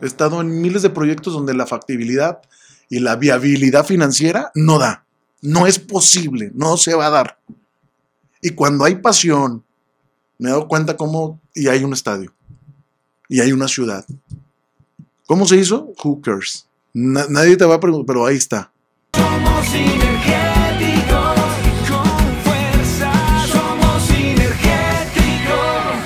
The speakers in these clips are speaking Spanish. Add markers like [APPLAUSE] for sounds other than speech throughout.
He estado en miles de proyectos donde la factibilidad y la viabilidad financiera no da. No es posible, no se va a dar. Y cuando hay pasión, me he dado cuenta cómo, y hay un estadio, y hay una ciudad. ¿Cómo se hizo? Hookers. nadie te va a preguntar, pero ahí está. Somos energéticos, con fuerza, somos energéticos.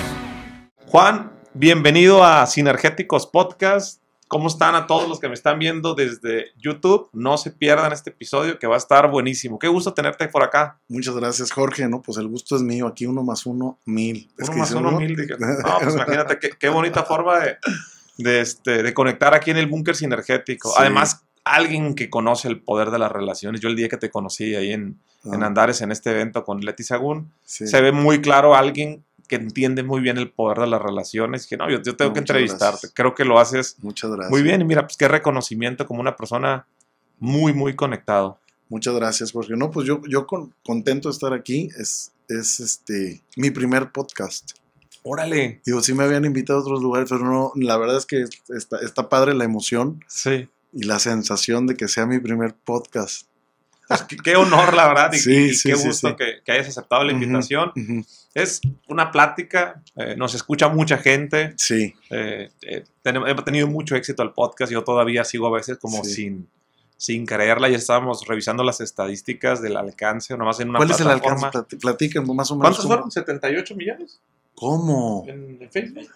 Juan Bienvenido a Sinergéticos Podcast. ¿Cómo están a todos los que me están viendo desde YouTube? No se pierdan este episodio que va a estar buenísimo. Qué gusto tenerte por acá. Muchas gracias, Jorge. pues el gusto es mío. Aquí uno más uno, mil. Uno más uno, mil. Pues imagínate qué, bonita forma este, de, conectar aquí en el búnker sinergético. Además, alguien que conoce el poder de las relaciones. Yo el día que te conocí ahí en, ah. Andares, en este evento con Leti Sagún, se ve muy claro alguien que entiende muy bien el poder de las relaciones. que no, yo, tengo que entrevistarte. Creo que lo haces Muchas muy bien. Y mira, pues qué reconocimiento como una persona muy, muy conectado. Muchas gracias, Porque No, pues yo, yo contento de estar aquí. Es, es este mi primer podcast. Órale. Digo, sí me habían invitado a otros lugares, pero no, la verdad es que está, está padre la emoción. Sí. Y la sensación de que sea mi primer podcast. [LAUGHS] qué, honor, la verdad, y, qué gusto que, hayas aceptado la invitación. Es una plática, eh, nos escucha mucha gente. Sí. Eh, eh, he tenido mucho éxito al podcast, yo todavía sigo a veces como sin sin creerla, ya estábamos revisando las estadísticas del alcance, nomás en una ¿Cuál es el alcance? Platiquen más o menos. ¿Cuántos fueron? ¿78 millones? ¿Cómo? En, Facebook.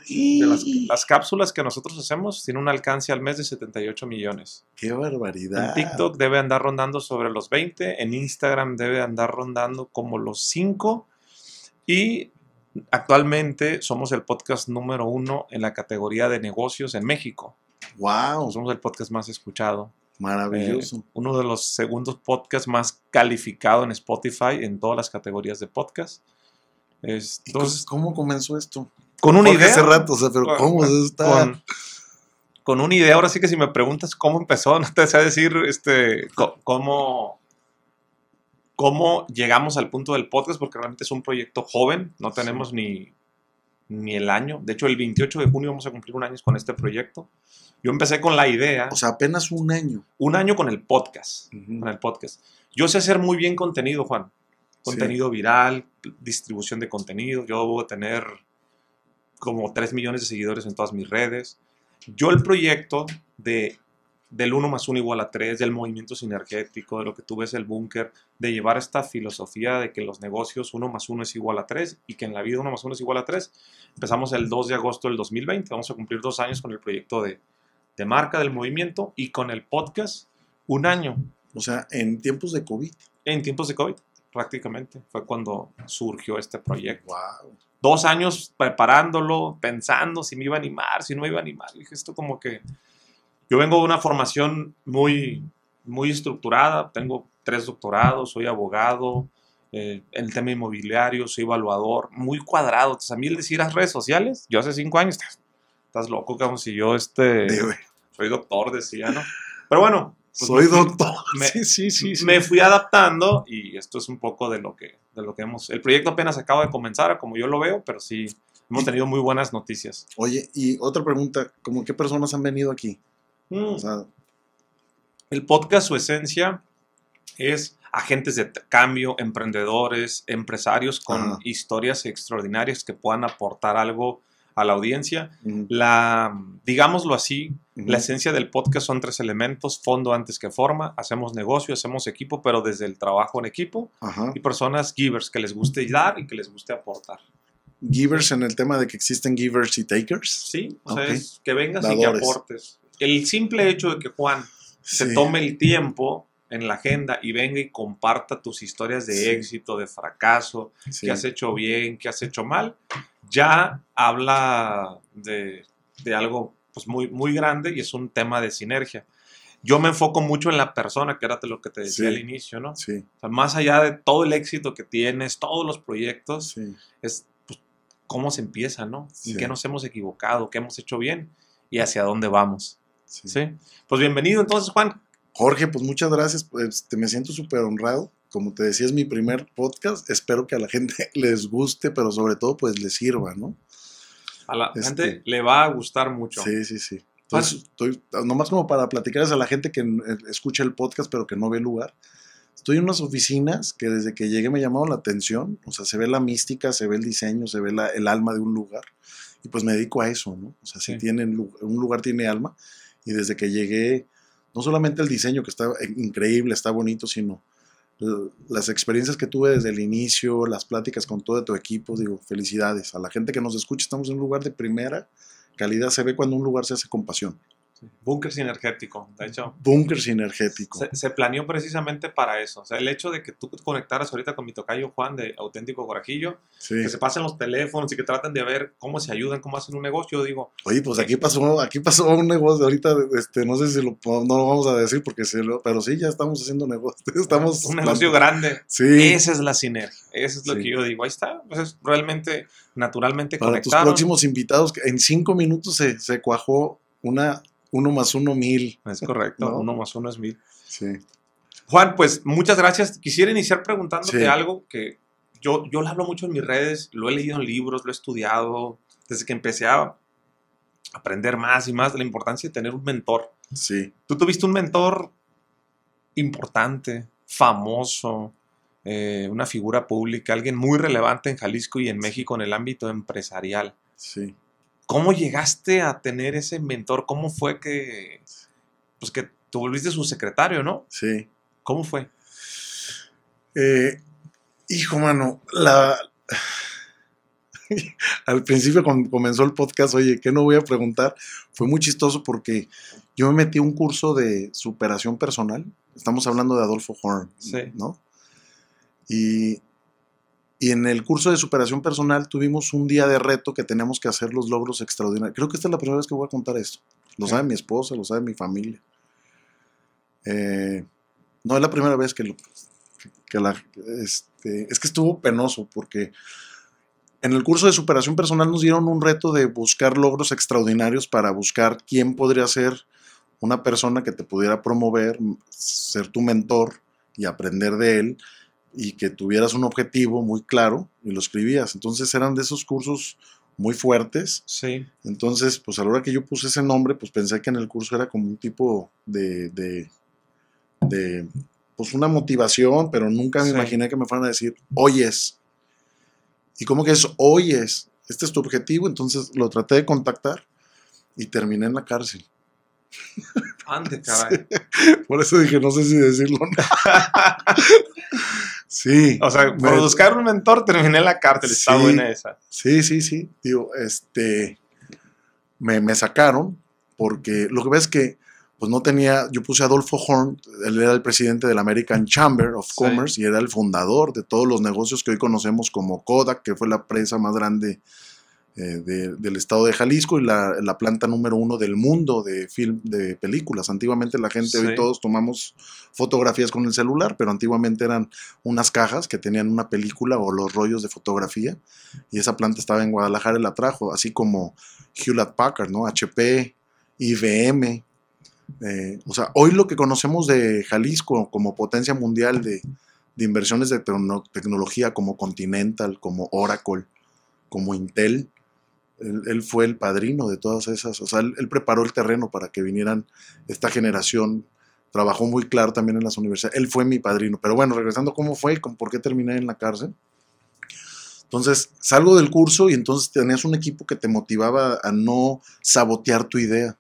las, cápsulas que nosotros hacemos tienen un alcance al mes de 78 millones. ¡Qué barbaridad! En TikTok debe andar rondando sobre los 20, en Instagram debe andar rondando como los 5 y actualmente somos el podcast número uno en la categoría de negocios en México. ¡Wow! Somos el podcast más escuchado eh, Maravilloso. uno de los segundos podcasts más calificado en Spotify en todas las categorías de podcast. entonces, ¿Cómo comenzó esto? Con una idea. Hace rato, o sea, pero con, ¿cómo Con, una idea, ahora sí que si me preguntas cómo empezó, [LAUGHS] no te a decir este, cómo, cómo llegamos al punto del podcast, porque realmente es un proyecto joven, no tenemos ni, ni el año. De hecho, el 28 de junio vamos a cumplir un año con este proyecto. Yo empecé con la idea. O sea, apenas un año. Un año con el podcast. Con el podcast. Yo sé hacer muy bien contenido, Juan. Contenido viral, distribución de contenido. Yo a tener como 3 millones de seguidores en todas mis redes. Yo el proyecto de del 1 más 1 igual a 3, del movimiento sinergético, de lo que tú ves el búnker, de llevar esta filosofía de que los negocios 1 más 1 es igual a 3 y que en la vida 1 más 1 es igual a 3. Empezamos el 2 de agosto del 2020, vamos a cumplir dos años con el proyecto de, de marca del movimiento y con el podcast un año. O sea, en tiempos de COVID. En tiempos de COVID, prácticamente. Fue cuando surgió este proyecto. Wow. Dos años preparándolo, pensando si me iba a animar, si no me iba a animar. dije, esto como que... Yo vengo de una formación muy, muy estructurada. Tengo tres doctorados, soy abogado, eh, el tema inmobiliario, soy evaluador, muy cuadrado. Entonces, a mí el decir las redes sociales, yo hace cinco años estás loco, Como si yo este, soy doctor, decía, ¿no? Pero bueno. Pues soy doctor. sí, sí, sí, Me fui adaptando y esto es un poco de lo que, de lo que hemos... El proyecto apenas acaba de comenzar, como yo lo veo, pero sí, hemos tenido muy buenas noticias. Oye, y otra pregunta, ¿cómo qué personas han venido aquí? Mm. el podcast, su esencia es agentes de cambio, emprendedores, empresarios con historias extraordinarias que puedan aportar algo a la audiencia. La, digámoslo así, la esencia del podcast son tres elementos, fondo antes que forma, hacemos negocio, hacemos equipo, pero desde el trabajo en equipo y personas givers que les guste dar y que les guste aportar. Givers en el tema de que existen givers y takers. Sí, o sea, es que vengas y que aportes. El simple hecho de que Juan se tome el tiempo en la agenda y venga y comparta tus historias de éxito, de fracaso, qué has hecho bien, qué has hecho mal, ya habla de, algo pues, muy, muy grande y es un tema de sinergia. Yo me enfoco mucho en la persona, que era lo que te decía al inicio, ¿no? Sí. más allá de todo el éxito que tienes, todos los proyectos, es pues, cómo se empieza, ¿no? qué nos hemos equivocado? ¿Qué hemos hecho bien? ¿Y hacia dónde vamos? Sí. sí. Pues bienvenido entonces, Juan. Jorge, pues muchas gracias, pues, te, me siento súper honrado. Como te decía, es mi primer podcast. Espero que a la gente [LAUGHS] les guste, pero sobre todo, pues les sirva, ¿no? A la gente este le va a gustar mucho. Sí, sí, sí. Pues Entonces, estoy, nomás como para platicarles a la gente que eh, escucha el podcast, pero que no ve lugar. Estoy en unas oficinas que desde que llegué me llamaron la atención. O sea, se ve la mística, se ve el diseño, se ve el alma de un lugar. Y pues me dedico a eso, ¿no? O sea, si sí. un lugar tiene alma. Y desde que llegué no solamente el diseño que está increíble, está bonito, sino las experiencias que tuve desde el inicio, las pláticas con todo tu equipo, digo, felicidades a la gente que nos escucha, estamos en un lugar de primera calidad, se ve cuando un lugar se hace con pasión. Búnker sinergético, de hecho. Búnker sinergético. Se, planeó precisamente para eso. O sea, el hecho de que tú conectaras ahorita con mi tocayo Juan de Auténtico Corajillo, que se pasen los teléfonos y que traten de ver cómo se ayudan, cómo hacen un negocio, digo. Oye, pues aquí pasó, aquí pasó un negocio ahorita, este, no sé si lo, no lo vamos a decir porque se lo, pero sí, ya estamos haciendo negocio. [LAUGHS] Estamos un negocio grande. Sí. Esa es la sinergia. Eso es lo que yo digo. Ahí está. Pues es realmente, naturalmente Para tus próximos invitados, en cinco minutos se, se cuajó una uno más uno, mil. Es correcto, [LAUGHS] uno más uno es mil. Sí. Juan, pues muchas gracias. Quisiera iniciar preguntándote algo que yo, yo lo hablo mucho en mis redes, lo he leído en libros, lo he estudiado, desde que empecé a aprender más y más la importancia de tener un mentor. Sí. Tú tuviste un mentor importante, famoso, eh, una figura pública, alguien muy relevante en Jalisco y en México en el ámbito empresarial. Sí. ¿Cómo llegaste a tener ese mentor? ¿Cómo fue que, pues que tú volviste su secretario, no? Sí. ¿Cómo fue? Eh, hijo, mano, la... [SIGHS] al principio cuando comenzó el podcast, oye, ¿qué no voy a preguntar? Fue muy chistoso porque yo me metí a un curso de superación personal. Estamos hablando de Adolfo Horn, sí. ¿no? Y y en el curso de superación personal tuvimos un día de reto que teníamos que hacer los logros extraordinarios. Creo que esta es la primera vez que voy a contar esto. Lo sabe mi esposa, lo sabe mi familia. Eh, no es la primera vez que lo. Que la, este, es que estuvo penoso porque en el curso de superación personal nos dieron un reto de buscar logros extraordinarios para buscar quién podría ser una persona que te pudiera promover, ser tu mentor y aprender de él y que tuvieras un objetivo muy claro y lo escribías. Entonces eran de esos cursos muy fuertes. Sí. Entonces, pues a la hora que yo puse ese nombre, pues pensé que en el curso era como un tipo de, de, pues una motivación, pero nunca me imaginé que me fueran a decir, oyes. ¿Y cómo que es oyes? Este es tu objetivo, entonces lo traté de contactar y terminé en la cárcel. Ande, [LAUGHS] caray. Por eso dije, no sé si decirlo. [LAUGHS] Sí. O sea, por buscar un mentor terminé la cárcel, sí, esa. Sí, sí, sí. Digo, este, me, sacaron porque lo que ves es que pues no tenía, yo puse a Adolfo Horn, él era el presidente del American Chamber of Commerce y era el fundador de todos los negocios que hoy conocemos como Kodak, que fue la prensa más grande eh, del estado de Jalisco y la, planta número uno del mundo de de películas. Antiguamente la gente, hoy todos tomamos fotografías con el celular, pero antiguamente eran unas cajas que tenían una película o los rollos de fotografía y esa planta estaba en Guadalajara y la trajo, así como Hewlett Packard, ¿no? HP, IBM. Eh, o sea, hoy lo que conocemos de Jalisco como potencia mundial de, inversiones de tecnología como Continental, como Oracle, como Intel, él, fue el padrino de todas esas, o sea, él, preparó el terreno para que vinieran esta generación, trabajó muy claro también en las universidades, él fue mi padrino, pero bueno, regresando, ¿cómo fue y por qué terminé en la cárcel? Entonces, salgo del curso y entonces tenías un equipo que te motivaba a no sabotear tu idea.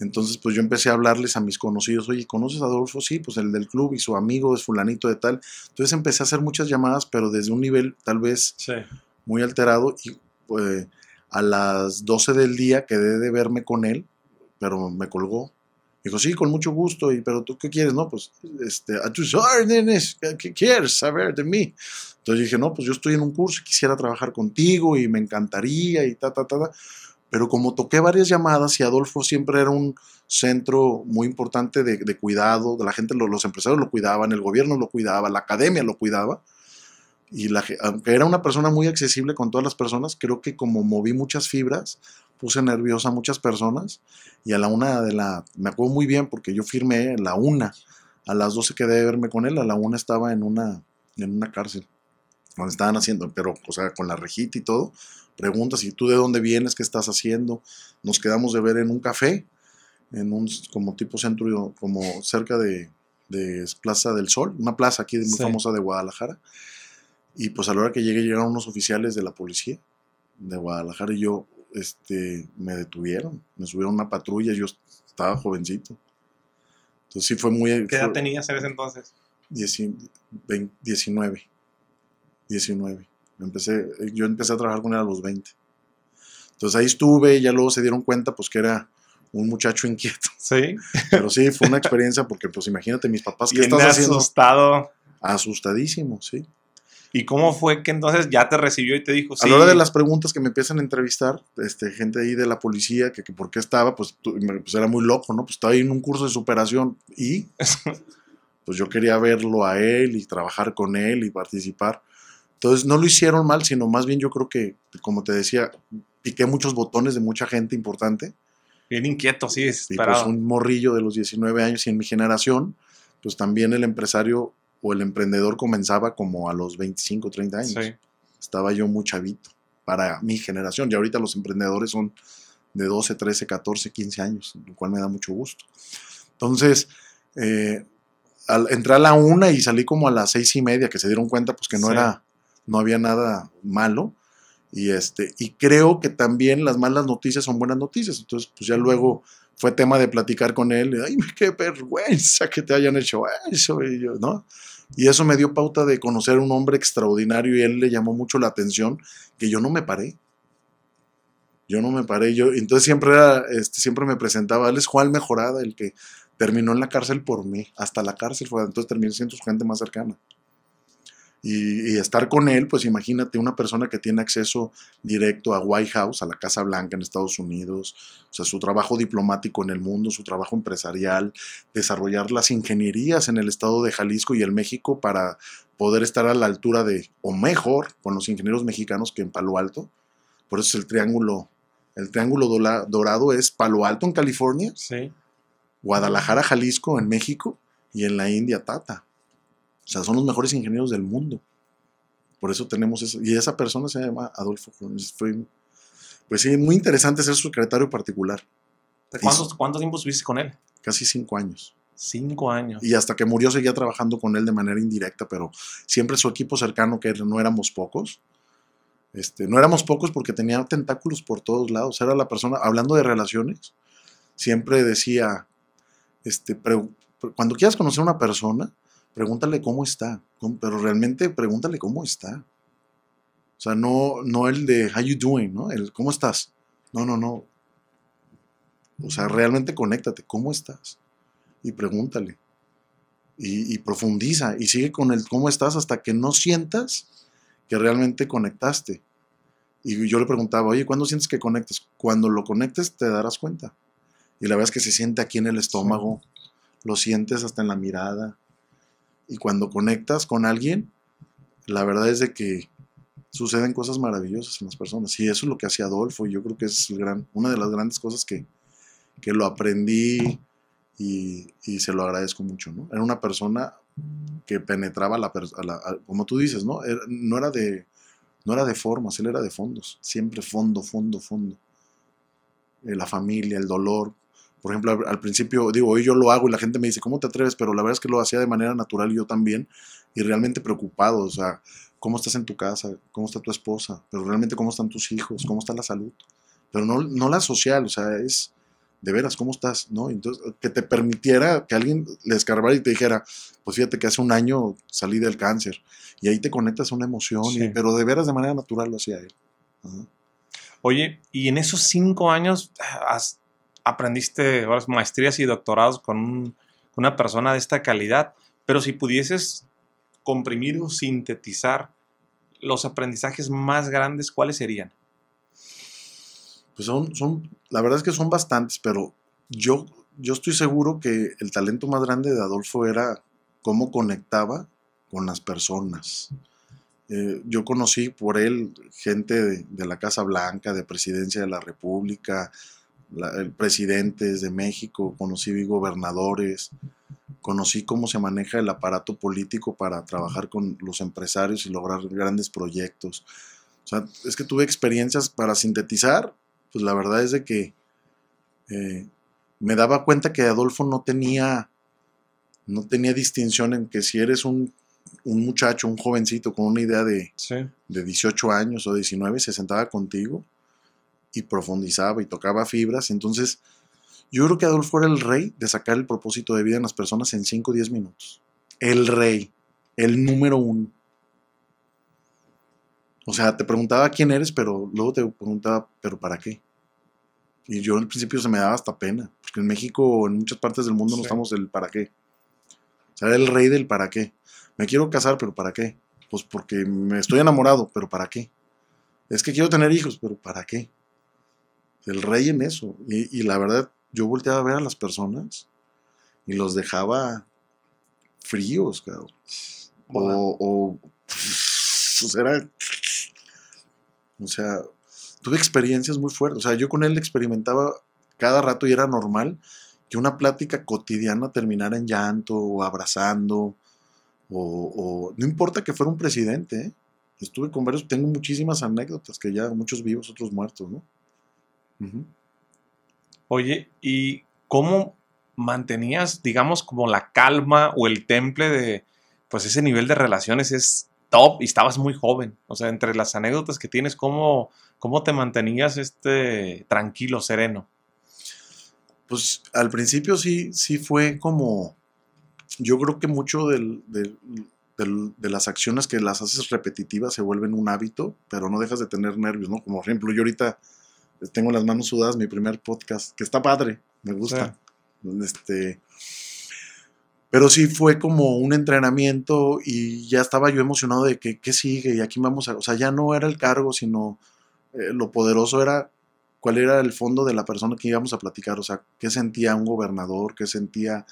Entonces, pues yo empecé a hablarles a mis conocidos, oye, ¿conoces a Adolfo? Sí, pues el del club y su amigo es fulanito de tal. Entonces empecé a hacer muchas llamadas, pero desde un nivel tal vez muy alterado y... Eh, a las 12 del día quedé de verme con él, pero me colgó. Dijo, sí, con mucho gusto, y, pero tú qué quieres, no, pues, este, a tus órdenes, ¿qué quieres saber de mí? Entonces dije, no, pues yo estoy en un curso, quisiera trabajar contigo y me encantaría y ta, ta, ta, ta. Pero como toqué varias llamadas y Adolfo siempre era un centro muy importante de, cuidado, de la gente, los empresarios lo cuidaban, el gobierno lo cuidaba, la academia lo cuidaba, y la, aunque era una persona muy accesible con todas las personas, creo que como moví muchas fibras, puse nerviosa a muchas personas y a la una de la, me acuerdo muy bien porque yo firmé la una, a las 12 quedé de verme con él, a la una estaba en una, en una cárcel, donde estaban haciendo, pero, o sea, con la rejita y todo, preguntas, ¿y tú de dónde vienes? ¿Qué estás haciendo? Nos quedamos de ver en un café, en un, como tipo centro, como cerca de, de Plaza del Sol, una plaza aquí muy famosa de Guadalajara. Y pues a la hora que llegué llegaron unos oficiales de la policía de Guadalajara y yo este, me detuvieron, me subieron a una patrulla, yo estaba jovencito. Entonces sí fue muy... ¿Qué edad tenías en ese entonces? 19. 19. Empecé, yo empecé a trabajar con él a los 20. Entonces ahí estuve y ya luego se dieron cuenta pues que era un muchacho [LAUGHS] inquieto. Sí. Pero sí, fue una experiencia porque pues imagínate mis papás que estaban ¿Y asustado. Asustadísimo, sí. ¿Y cómo fue que entonces ya te recibió y te dijo sí? A la hora de las preguntas que me empiezan a entrevistar, este, gente ahí de la policía, que, por qué estaba, pues, pues, era muy loco, ¿no? Pues estaba ahí en un curso de superación y [LAUGHS] pues yo quería verlo a él y trabajar con él y participar. Entonces no lo hicieron mal, sino más bien yo creo que, como te decía, piqué muchos botones de mucha gente importante. Bien inquieto, sí, desesperado. Y pues un morrillo de los 19 años y en mi generación, pues también el empresario o el emprendedor comenzaba como a los 25, 30 años. Estaba yo muy chavito para mi generación y ahorita los emprendedores son de 12, 13, 14, 15 años, lo cual me da mucho gusto. Entonces, eh, al, entré a la una y salí como a las seis y media, que se dieron cuenta pues que no era, no había nada malo. Y, este, y creo que también las malas noticias son buenas noticias. Entonces, pues ya luego fue tema de platicar con él. Ay, qué vergüenza que te hayan hecho eso. Y yo, ¿no? Y eso me dio pauta de conocer a un hombre extraordinario y él le llamó mucho la atención que yo no me paré. Yo no me paré, yo entonces siempre era, este, siempre me presentaba, él es Juan Mejorada, el que terminó en la cárcel por mí, hasta la cárcel fue, entonces terminé siendo su gente más cercana y, estar con él, pues imagínate una persona que tiene acceso directo a White House, a la Casa Blanca en Estados Unidos, o sea, su trabajo diplomático en el mundo, su trabajo empresarial, desarrollar las ingenierías en el estado de Jalisco y el México para poder estar a la altura de, o mejor, con los ingenieros mexicanos que en Palo Alto. Por eso es el triángulo, el triángulo dorado es Palo Alto en California, Guadalajara, Jalisco en México y en la India, Tata sea, son los mejores ingenieros del mundo. Por eso tenemos eso. Y esa persona se llama Adolfo Pues sí, muy interesante ser su secretario particular. ¿Cuántos, ¿Cuánto tiempo estuviste con él? Casi cinco años. Cinco años. Y hasta que murió seguía trabajando con él de manera indirecta, pero siempre su equipo cercano, que no éramos pocos. Este, no éramos pocos porque tenía tentáculos por todos lados. Era la persona, hablando de relaciones, siempre decía, este, cuando quieras conocer a una persona, pregúntale cómo está, pero realmente pregúntale cómo está. O sea, no, no el de how you doing, ¿no? El cómo estás. No, no, no. O sea, realmente conéctate, ¿cómo estás? Y pregúntale. Y, profundiza y sigue con el cómo estás hasta que no sientas que realmente conectaste. Y yo le preguntaba, oye, ¿cuándo sientes que conectas? Cuando lo conectes te darás cuenta. Y la verdad es que se siente aquí en el estómago, lo sientes hasta en la mirada, y cuando conectas con alguien, la verdad es de que suceden cosas maravillosas en las personas. Y eso es lo que hacía Adolfo. Y yo creo que es una de las grandes cosas que, lo aprendí y, se lo agradezco mucho. ¿no? Era una persona que penetraba la, como tú dices, ¿no? Era, no, era de, no era de formas, él era de fondos. Siempre fondo, fondo, fondo. Eh, la familia, el dolor, por ejemplo, al, principio, digo, hoy yo lo hago y la gente me dice, ¿cómo te atreves? Pero la verdad es que lo hacía de manera natural yo también y realmente preocupado, o sea, ¿cómo estás en tu casa? ¿Cómo está tu esposa? Pero realmente, ¿cómo están tus hijos? ¿Cómo está la salud? Pero no, la social, o sea, es de veras, ¿cómo estás? ¿No? Entonces, que te permitiera que alguien le escarbara y te dijera, pues fíjate que hace un año salí del cáncer y ahí te conectas a una emoción, pero de veras de manera natural lo hacía él. Oye, y en esos cinco años ah, has aprendiste horas maestrías y doctorados con una persona de esta calidad, pero si pudieses comprimir o sintetizar los aprendizajes más grandes, ¿cuáles serían? Pues son, son, la verdad es que son bastantes, pero yo, yo estoy seguro que el talento más grande de Adolfo era cómo conectaba con las personas. Eh, yo conocí por él gente de, la Casa Blanca, de Presidencia de la República, la, presidentes de México, conocí gobernadores, conocí cómo se maneja el aparato político para trabajar con los empresarios y lograr grandes proyectos. O sea, es que tuve experiencias para sintetizar, pues la verdad es de que eh, me daba cuenta que Adolfo no tenía, no tenía distinción en que si eres un, muchacho, un jovencito con una idea de, de 18 años o 19, se sentaba contigo y profundizaba y tocaba fibras. Entonces, yo creo que Adolfo era el rey de sacar el propósito de vida en las personas en 5 o 10 minutos. El rey, el número uno. O sea, te preguntaba quién eres, pero luego te preguntaba, ¿pero para qué? Y yo al principio se me daba hasta pena, porque en México, en muchas partes del mundo, no estamos del para qué. O sea, el rey del para qué. Me quiero casar, pero ¿para qué? Pues porque me estoy enamorado, pero ¿para qué? Es que quiero tener hijos, pero ¿para qué? el rey en eso. Y, la verdad, yo volteaba a ver a las personas y los dejaba fríos, cabrón. O, o, o, pues, o sea, tuve experiencias muy fuertes. O sea, yo con él experimentaba cada rato y era normal que una plática cotidiana terminara en llanto o abrazando. O, o no importa que fuera un presidente, ¿eh? estuve con varios, tengo muchísimas anécdotas, que ya muchos vivos, otros muertos, ¿no? Oye, ¿y cómo mantenías, digamos, como la calma o el temple de, pues ese nivel de relaciones es top y estabas muy joven. O sea, entre las anécdotas que tienes, ¿cómo, cómo te mantenías este tranquilo, sereno? Pues al principio sí, sí fue como, yo creo que mucho de las acciones que las haces repetitivas se vuelven un hábito, pero no dejas de tener nervios, ¿no? Como por ejemplo, yo ahorita tengo las manos sudadas, mi primer podcast, que está padre, me gusta. Este, pero sí fue como un entrenamiento y ya estaba yo emocionado de que qué sigue y aquí vamos a, o sea, ya no era el cargo, sino eh, lo poderoso era cuál era el fondo de la persona que íbamos a platicar, o sea, qué sentía un gobernador, qué sentía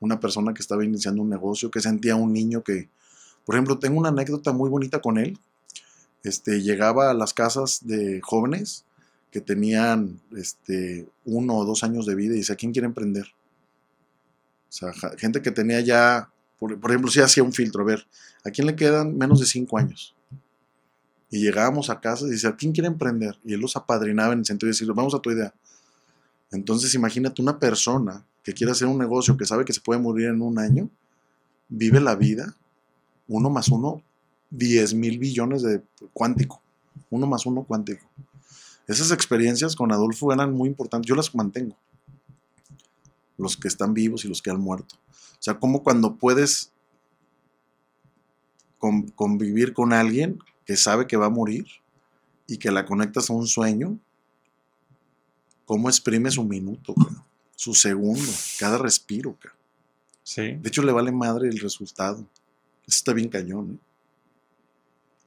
una persona que estaba iniciando un negocio, qué sentía un niño que, por ejemplo, tengo una anécdota muy bonita con él. Este, llegaba a las casas de jóvenes que tenían este, uno o dos años de vida y dice, ¿a quién quiere emprender? O sea, gente que tenía ya, por, ejemplo, si hacía un filtro, a ver, ¿a quién le quedan menos de cinco años? Y llegábamos a casa y dice, ¿a quién quiere emprender? Y él los apadrinaba en el sentido de decir, vamos a tu idea. Entonces imagínate una persona que quiere hacer un negocio, que sabe que se puede morir en un año, vive la vida, uno más uno, diez mil billones de cuántico, uno más uno cuántico. Esas experiencias con Adolfo eran muy importantes, yo las mantengo. Los que están vivos y los que han muerto. O sea, como cuando puedes convivir con alguien que sabe que va a morir y que la conectas a un sueño, cómo exprime su minuto, su segundo, cada respiro. De hecho, le vale madre el resultado. Eso está bien cañón. ¿eh?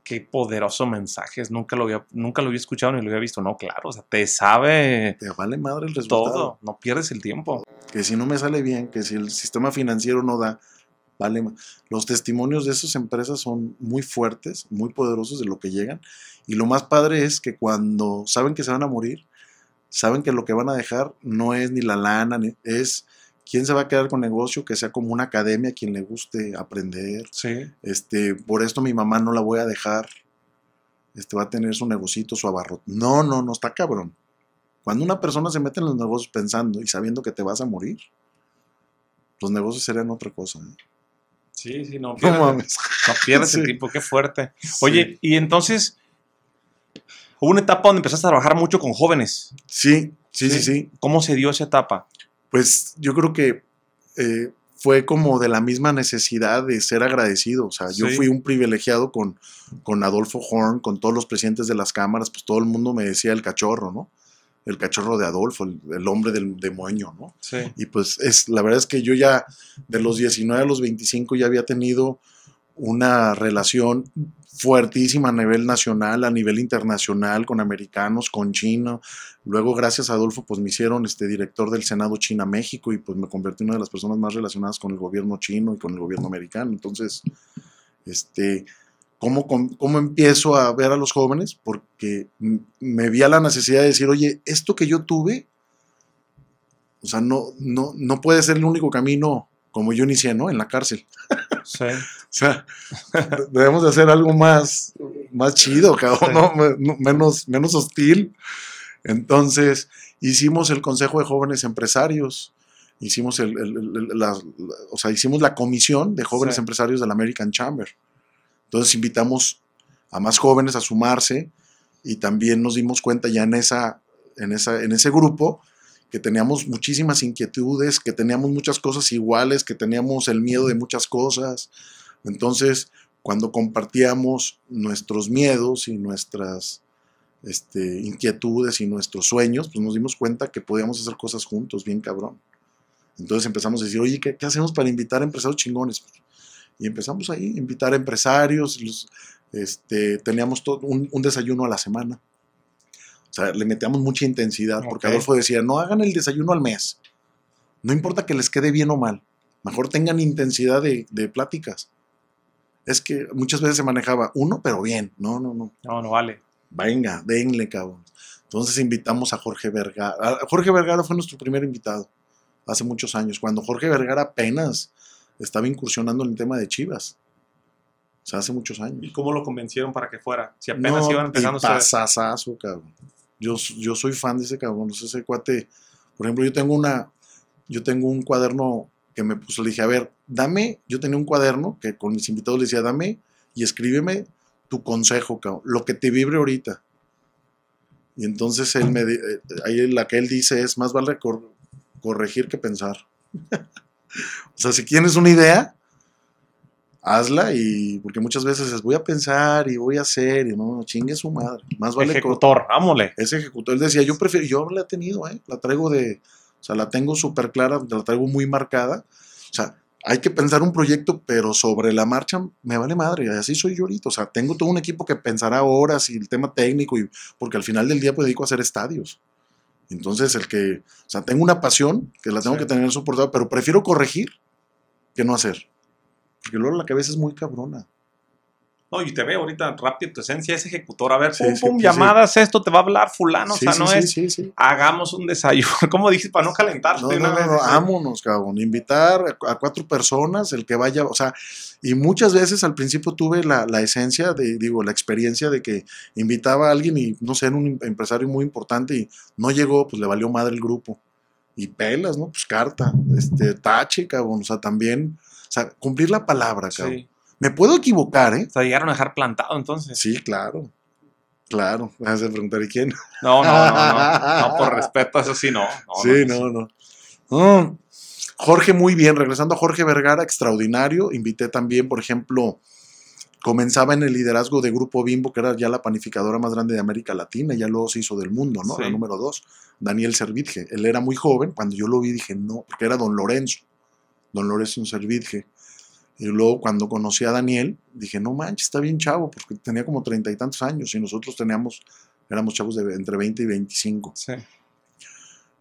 qué poderoso mensaje. Nunca lo había, nunca lo había escuchado ni lo había visto. No, claro, o sea, te sabe. Te vale madre el resultado. Todo, no pierdes el tiempo. Que si no me sale bien, que si el sistema financiero no da, vale. Los testimonios de esas empresas son muy fuertes, muy poderosos de lo que llegan. Y lo más padre es que cuando saben que se van a morir, saben que lo que van a dejar no es ni la lana, ni, es ¿Quién se va a quedar con negocio? Que sea como una academia a quien le guste aprender. Sí. Este, por esto mi mamá no la voy a dejar. Este va a tener su negocito, su abarro. No, no, no está cabrón. Cuando una persona se mete en los negocios pensando y sabiendo que te vas a morir, los negocios serían otra cosa. ¿eh? Sí, sí, no no, mames. pierdes [LAUGHS] el tiempo, qué fuerte. Oye, y entonces, hubo una etapa donde empezaste a trabajar mucho con jóvenes. sí, sí, sí, sí. ¿Cómo se dio esa etapa? pues yo creo que eh, fue como de la misma necesidad de ser agradecido. O sea, yo fui un privilegiado con, con Adolfo Horn, con todos los presidentes de las cámaras, pues todo el mundo me decía el cachorro, ¿no? El cachorro de Adolfo, el, hombre del demonio, ¿no? Sí. Y pues es, la verdad es que yo ya de los 19 a los 25 ya había tenido una relación fuertísima a nivel nacional, a nivel internacional, con americanos, con chino. Luego, gracias a Adolfo, pues me hicieron este director del Senado China México y pues me convertí en una de las personas más relacionadas con el gobierno chino y con el gobierno americano. Entonces, este, ¿cómo, cómo empiezo a ver a los jóvenes? Porque me vi a la necesidad de decir, oye, esto que yo tuve, o sea, no, no, no puede ser el único camino como yo inicié, ¿no? En la cárcel. Sí. [LAUGHS] o sea, debemos de hacer algo más, más chido, Menos, menos hostil. Entonces, hicimos el Consejo de Jóvenes Empresarios, hicimos la, o hicimos la comisión de jóvenes empresarios de la American Chamber. Entonces invitamos a más jóvenes a sumarse y también nos dimos cuenta ya en, esa, en, esa, en ese grupo que teníamos muchísimas inquietudes, que teníamos muchas cosas iguales, que teníamos el miedo de muchas cosas. Entonces, cuando compartíamos nuestros miedos y nuestras este, inquietudes y nuestros sueños, pues nos dimos cuenta que podíamos hacer cosas juntos, bien cabrón. Entonces empezamos a decir, oye, ¿qué, hacemos para invitar a empresarios chingones? Y empezamos ahí, invitar a empresarios, este, teníamos un desayuno a la semana o sea, le metíamos mucha intensidad, porque Adolfo decía, no hagan el desayuno al mes, no importa que les quede bien o mal, mejor tengan intensidad de, pláticas. Es que muchas veces se manejaba uno, pero bien, no, no, no. No, no vale. Venga, denle, cabrón. Entonces invitamos a Jorge Vergara. Jorge Vergara fue nuestro primer invitado hace muchos años, cuando Jorge Vergara apenas estaba incursionando en el tema de Chivas. O sea, hace muchos años. ¿Y cómo lo convencieron para que fuera? Si apenas iban empezando a cabrón. Yo, soy fan de ese cabrón, ese cuate. Por ejemplo, yo tengo una, yo tengo un cuaderno que me puso, le dije, a ver, dame, yo tenía un cuaderno que con mis invitados le decía, dame y escríbeme tu consejo, lo que te vibre ahorita. Y entonces él me, eh, eh, ahí la que él dice es, más vale corregir que pensar. [LAUGHS] o sea, si tienes una idea, hazla y porque muchas veces es, voy a pensar y voy a hacer y no, chingue su madre. Más vale ejecutor, ámole. Es ejecutor. Él decía, yo prefiero, yo la he tenido, ¿eh? la traigo de, o sea, la tengo súper clara, la traigo muy marcada. O sea, hay que pensar un proyecto, pero sobre la marcha me vale madre, así soy yo ahorita. O sea, tengo todo un equipo que pensará horas y el tema técnico, y, porque al final del día pues dedico a hacer estadios. Entonces, el que, o sea, tengo una pasión que la tengo que tener soportada, pero prefiero corregir que no hacer. Porque luego la cabeza es muy cabrona. No, y te veo ahorita rápido, tu esencia es ejecutor. A ver, si pum, pum, pues, llamadas, esto te va a hablar fulano, o sea, no es. Hagamos un desayuno. [LAUGHS] ¿Cómo dices? Para no calentarte. No, vez, vámonos, cabrón. Invitar a cuatro personas, el que vaya, o sea, y muchas veces al principio tuve la, la esencia de, digo, la experiencia de que invitaba a alguien y, no sé, era un em, empresario muy importante y no llegó, pues le valió madre el grupo. Y pelas, ¿no? Pues carta, este, tache, cabrón. O sea, también sea, cumplir la palabra, Me puedo equivocar, ¿eh? O sea, llegaron a dejar plantado entonces. Sí, claro. Claro, me vas a preguntar ¿y quién? No, no, no, no, [LAUGHS] no, por respeto, eso sí, no. sí, no, no, mm. Jorge, muy bien, regresando a Jorge Vergara, extraordinario. Invité también, por ejemplo, comenzaba en el liderazgo de Grupo Bimbo, que era ya la panificadora más grande de América Latina, y ya luego se hizo del mundo, ¿no? La número dos, Daniel Servitje. Él era muy joven, cuando yo lo vi dije, no, porque era don Lorenzo don Lorenzo Servidje. Y luego cuando conocí a Daniel, dije, no manches, está bien chavo, porque tenía como treinta y tantos años y nosotros teníamos, éramos chavos de entre 20 y 25.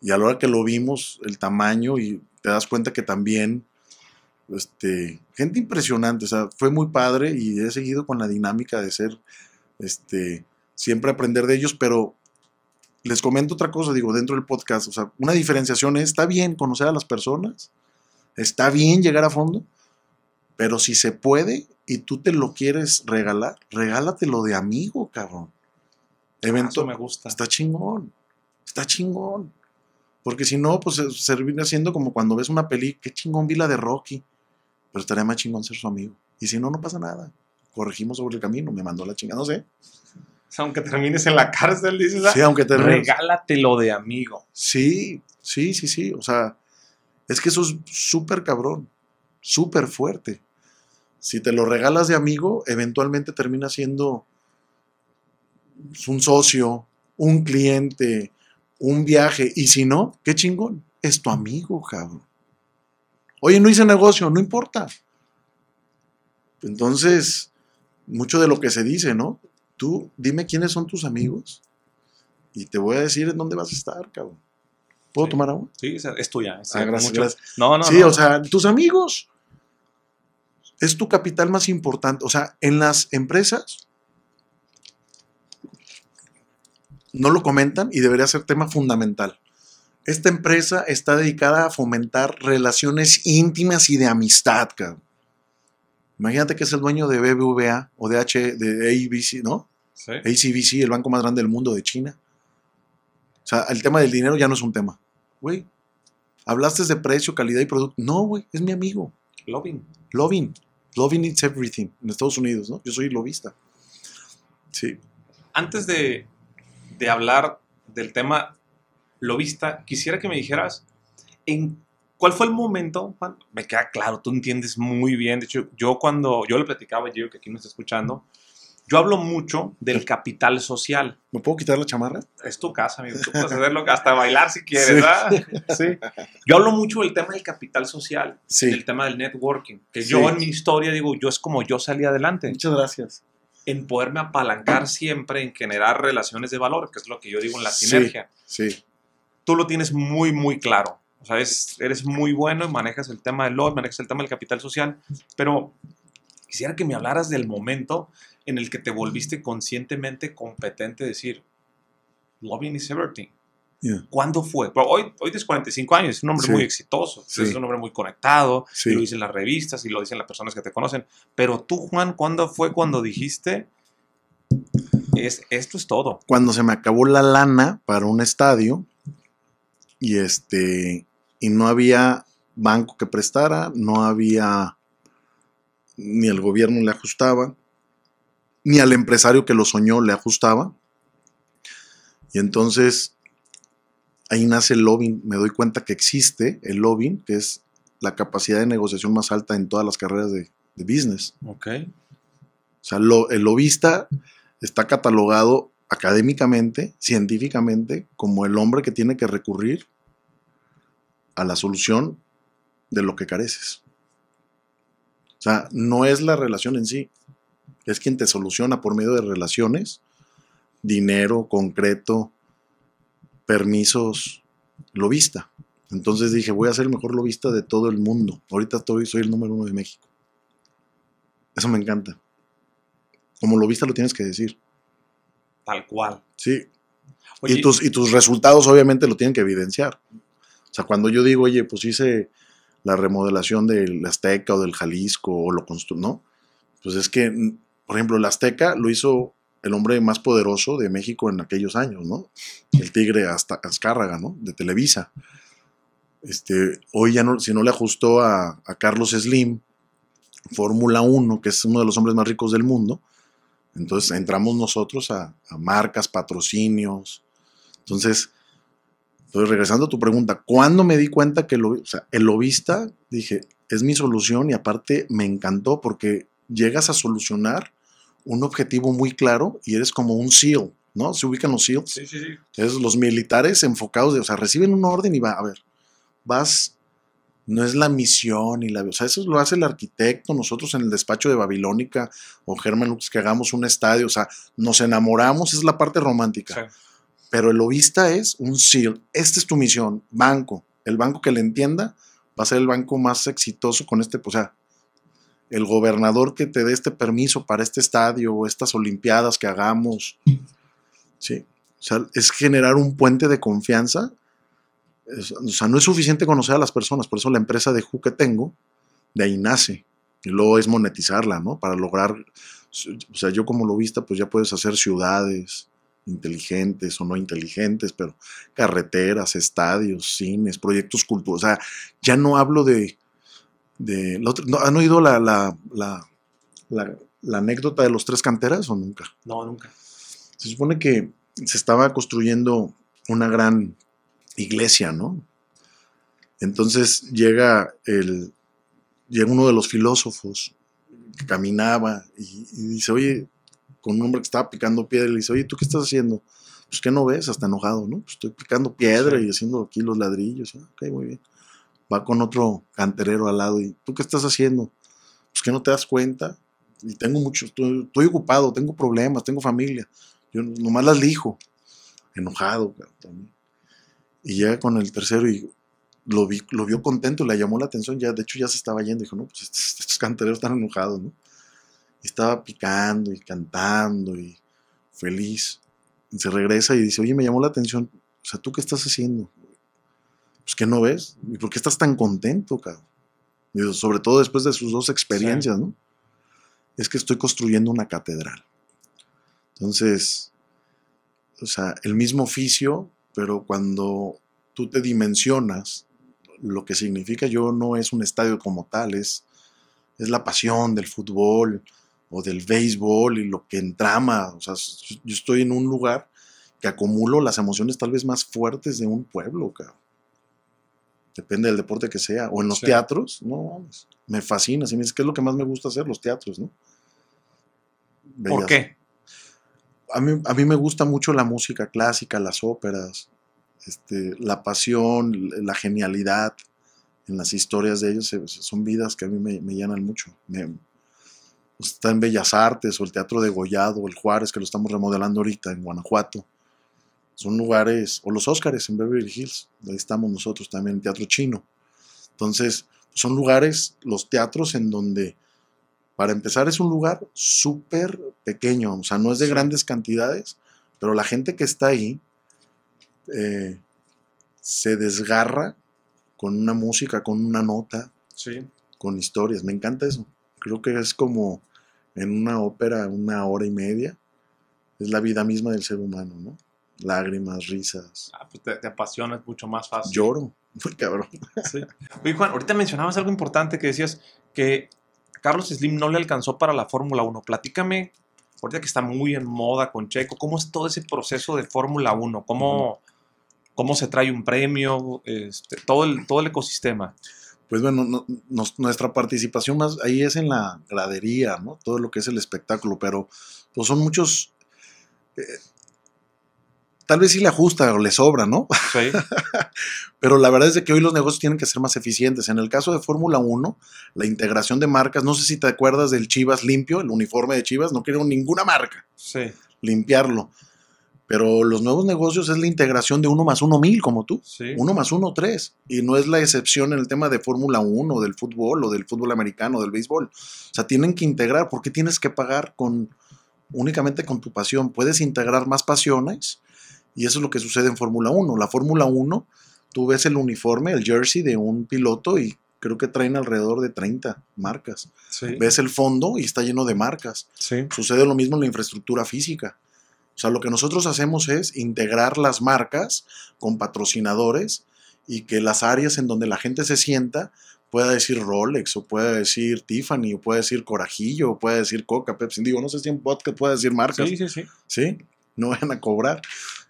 Y a la hora que lo vimos, el tamaño, y te das cuenta que también, este, gente impresionante, o sea, fue muy padre y he seguido con la dinámica de ser, este, siempre aprender de ellos, pero les comento otra cosa, digo, dentro del podcast, o sea, una diferenciación es, está bien conocer a las personas, Está bien llegar a fondo, pero si se puede y tú te lo quieres regalar, regálatelo de amigo, cabrón. Ah, Evento, me gusta. Está chingón. Está chingón. Porque si no, pues eh, servir haciendo como cuando ves una peli, qué chingón vi la de Rocky. Pero estaría más chingón ser su amigo. Y si no, no pasa nada. Corregimos sobre el camino, me mandó la chingada, no sé. Aunque termines en la cárcel, dices. Ah, sí, aunque termines. Regálatelo de amigo. Sí, sí, sí, sí. O sea, es que eso es súper cabrón, súper fuerte. Si te lo regalas de amigo, eventualmente termina siendo un socio, un cliente, un viaje. Y si no, qué chingón, es tu amigo, cabrón. Oye, no hice negocio, no importa. Entonces, mucho de lo que se dice, ¿no? Tú dime quiénes son tus amigos y te voy a decir en dónde vas a estar, cabrón. ¿Puedo tomar agua? Sí, es ah, tuya. gracias, No, no. Sí, o sea, tus amigos es tu capital más importante. O sea, en las empresas no lo comentan y debería ser tema fundamental. Esta empresa está dedicada a fomentar relaciones íntimas y de amistad, cabrón. Imagínate que es el dueño de BBVA o de H, ABC, ¿no? Sí. ACBC, el banco más grande del mundo de China. O sea, el tema del dinero ya no es un tema güey, hablaste de precio, calidad y producto. No, güey, es mi amigo. Loving. Loving. Loving is everything en Estados Unidos, ¿no? Yo soy lobista. Sí. Antes de, hablar del tema lobista, quisiera que me dijeras en cuál fue el momento, Me queda claro, tú entiendes muy bien. De hecho, yo cuando yo le platicaba a que aquí me está escuchando, yo hablo mucho del capital social. ¿Me puedo quitar la chamarra? Es tu casa, amigo. Tú puedes hacerlo hasta bailar si quieres, ¿verdad? Sí. Yo hablo mucho del tema del capital social, sí. del tema del networking. Que yo en mi historia digo, yo es como yo salí adelante. Muchas gracias. En poderme apalancar siempre en generar relaciones de valor, que es lo que yo digo en la sinergia. Sí. Tú lo tienes muy, muy claro. O sea, eres muy bueno y manejas el tema del LOD, manejas el tema del capital social, pero quisiera que me hablaras del momento en el que te volviste conscientemente competente decir, loving is everything. ¿Cuándo fue? hoy, hoy es 45 años, es un hombre muy exitoso, es un hombre muy conectado, lo dicen las revistas y lo dicen las personas que te conocen. Pero tú, Juan, ¿cuándo fue cuando dijiste, es, esto es todo? Cuando se me acabó la lana para un estadio y, este, y no había banco que prestara, no había, ni el gobierno le ajustaba ni al empresario que lo soñó le ajustaba. Y entonces ahí nace el lobbying. Me doy cuenta que existe el lobbying, que es la capacidad de negociación más alta en todas las carreras de, business. Ok. O sea, el lobista está catalogado académicamente, científicamente, como el hombre que tiene que recurrir a la solución de lo que careces. O sea, no es la relación en sí, es quien te soluciona por medio de relaciones, dinero concreto, permisos, lobista. Entonces dije, voy a ser el mejor lobista de todo el mundo. Ahorita estoy, soy el número uno de México. Eso me encanta. Como lobista lo tienes que decir. Tal cual. Sí. y, tus, y tus resultados obviamente lo tienen que evidenciar. O sea, cuando yo digo, oye, pues hice la remodelación del Azteca o del Jalisco o lo construyó, No, pues es que por ejemplo, el Azteca lo hizo el hombre más poderoso de México en aquellos años, ¿no? El tigre hasta Azcárraga, ¿no? De Televisa. Este, hoy ya no, si no le ajustó a, Carlos Slim, Fórmula 1, que es uno de los hombres más ricos del mundo, entonces entramos nosotros a, marcas, patrocinios. Entonces, estoy regresando a tu pregunta, ¿cuándo me di cuenta que lo, el lobista? Dije, es mi solución y aparte me encantó porque llegas a solucionar un objetivo muy claro y eres como un SEAL, ¿no? Se ubican los SEALs. Sí, sí, sí. Es los militares enfocados, de, o sea, reciben un orden y va, a ver, vas, no es la misión y la. O sea, eso lo hace el arquitecto, nosotros en el despacho de Babilónica o Germán Lux, que hagamos un estadio, o sea, nos enamoramos, es la parte romántica. Pero el lobista es un SEAL. Esta es tu misión, banco. El banco que le entienda va a ser el banco más exitoso con este, o sea, el gobernador que te dé este permiso para este estadio o estas Olimpiadas que hagamos. Sí. O sea, es generar un puente de confianza. o sea, no es suficiente conocer a las personas, por eso la empresa de Ju que tengo, de ahí nace. Y luego es monetizarla, ¿no? Para lograr, o sea, yo como lo vista pues ya puedes hacer ciudades inteligentes o no inteligentes, pero carreteras, estadios, cines, proyectos culturales. O sea, ya no hablo de, ¿no, ¿Han oído la, anécdota de los tres canteras o nunca? No, nunca. Se supone que se estaba construyendo una gran iglesia, ¿no? Entonces llega, uno de los filósofos que caminaba y, dice, oye, con un hombre que estaba picando piedra, le dice, oye, ¿tú qué estás haciendo? Pues, que no ves? Hasta enojado, ¿no? Pues, estoy picando piedra y haciendo aquí los ladrillos. Ah, ok, muy bien va con otro canterero al lado y tú qué estás haciendo, pues que no te das cuenta y tengo mucho, estoy, ocupado, tengo problemas, tengo familia, yo nomás las lijo, enojado también. Y llega con el tercero y lo, vi, lo vio contento, le llamó la atención, ya de hecho ya se estaba yendo, dijo, no, pues estos, cantereros están enojados, ¿no? estaba picando y cantando y feliz. Y se regresa y dice, oye, me llamó la atención, o sea, ¿tú qué estás haciendo? pues ¿qué no ves? ¿Y por qué estás tan contento, cabrón? sobre todo después de sus dos experiencias, ¿no? Es que estoy construyendo una catedral. Entonces, o sea, el mismo oficio, pero cuando tú te dimensionas, lo que significa yo no es un estadio como tal, es, es la pasión del fútbol o del béisbol y lo que entrama. O sea, yo estoy en un lugar que acumulo las emociones tal vez más fuertes de un pueblo, cabrón depende del deporte que sea, o en los teatros, no, me fascina, si me dices, ¿qué es lo que más me gusta hacer? Los teatros, ¿no? ¿Por qué? A mí, a me gusta mucho la música clásica, las óperas, este, la pasión, la genialidad en las historias de ellos, son vidas que a mí me, llenan mucho. está en Bellas Artes o el Teatro de Gollado o el Juárez, que lo estamos remodelando ahorita en Guanajuato. Son lugares, o los Óscares en Beverly Hills, ahí estamos nosotros también, teatro chino. Entonces, son lugares, los teatros en donde, para empezar, es un lugar súper pequeño, o sea, no es de grandes cantidades, pero la gente que está ahí eh, se desgarra con una música, con una nota, con historias. Me encanta eso. Creo que es como en una ópera una hora y media. Es la vida misma del ser humano, ¿no? lágrimas, risas. Ah, pues te, apasionas, apasiona, es mucho más fácil. Lloro, [LAUGHS] muy cabrón. Sí. Oye, Juan, ahorita mencionabas algo importante que decías que Carlos Slim no le alcanzó para la Fórmula 1. Platícame, ahorita que está muy en moda con Checo, ¿cómo es todo ese proceso de Fórmula 1? ¿Cómo, ¿Cómo se trae un premio? Este, todo, el, todo el ecosistema pues bueno, nuestra participación más ahí es en la gradería, ¿no? Todo lo que es el espectáculo, pero pues son muchos, eh, tal vez sí le ajusta o le sobra, ¿no? Sí. [LAUGHS] Pero la verdad es que hoy los negocios tienen que ser más eficientes. En el caso de Fórmula 1, la integración de marcas, no sé si te acuerdas del Chivas limpio, el uniforme de Chivas, no quiero ninguna marca. Sí. Limpiarlo. Pero los nuevos negocios es la integración de uno más uno mil, como tú. Sí. Uno más uno, tres. Y no es la excepción en el tema de Fórmula 1, del fútbol, o del fútbol americano, del béisbol. O sea, tienen que integrar, porque tienes que pagar con únicamente con tu pasión. Puedes integrar más pasiones y eso es lo que sucede en Fórmula 1. La Fórmula 1, tú ves el uniforme, el jersey de un piloto y creo que traen alrededor de 30 marcas. Ves el fondo y está lleno de marcas. Sucede lo mismo en la infraestructura física. O sea, lo que nosotros hacemos es integrar las marcas con patrocinadores y que las áreas en donde la gente se sienta pueda decir Rolex, o pueda decir Tiffany, o pueda decir Corajillo, o pueda decir Coca, Pepsi. Digo, no sé si en podcast puede decir marcas. Sí, sí, sí. Sí, no van a cobrar.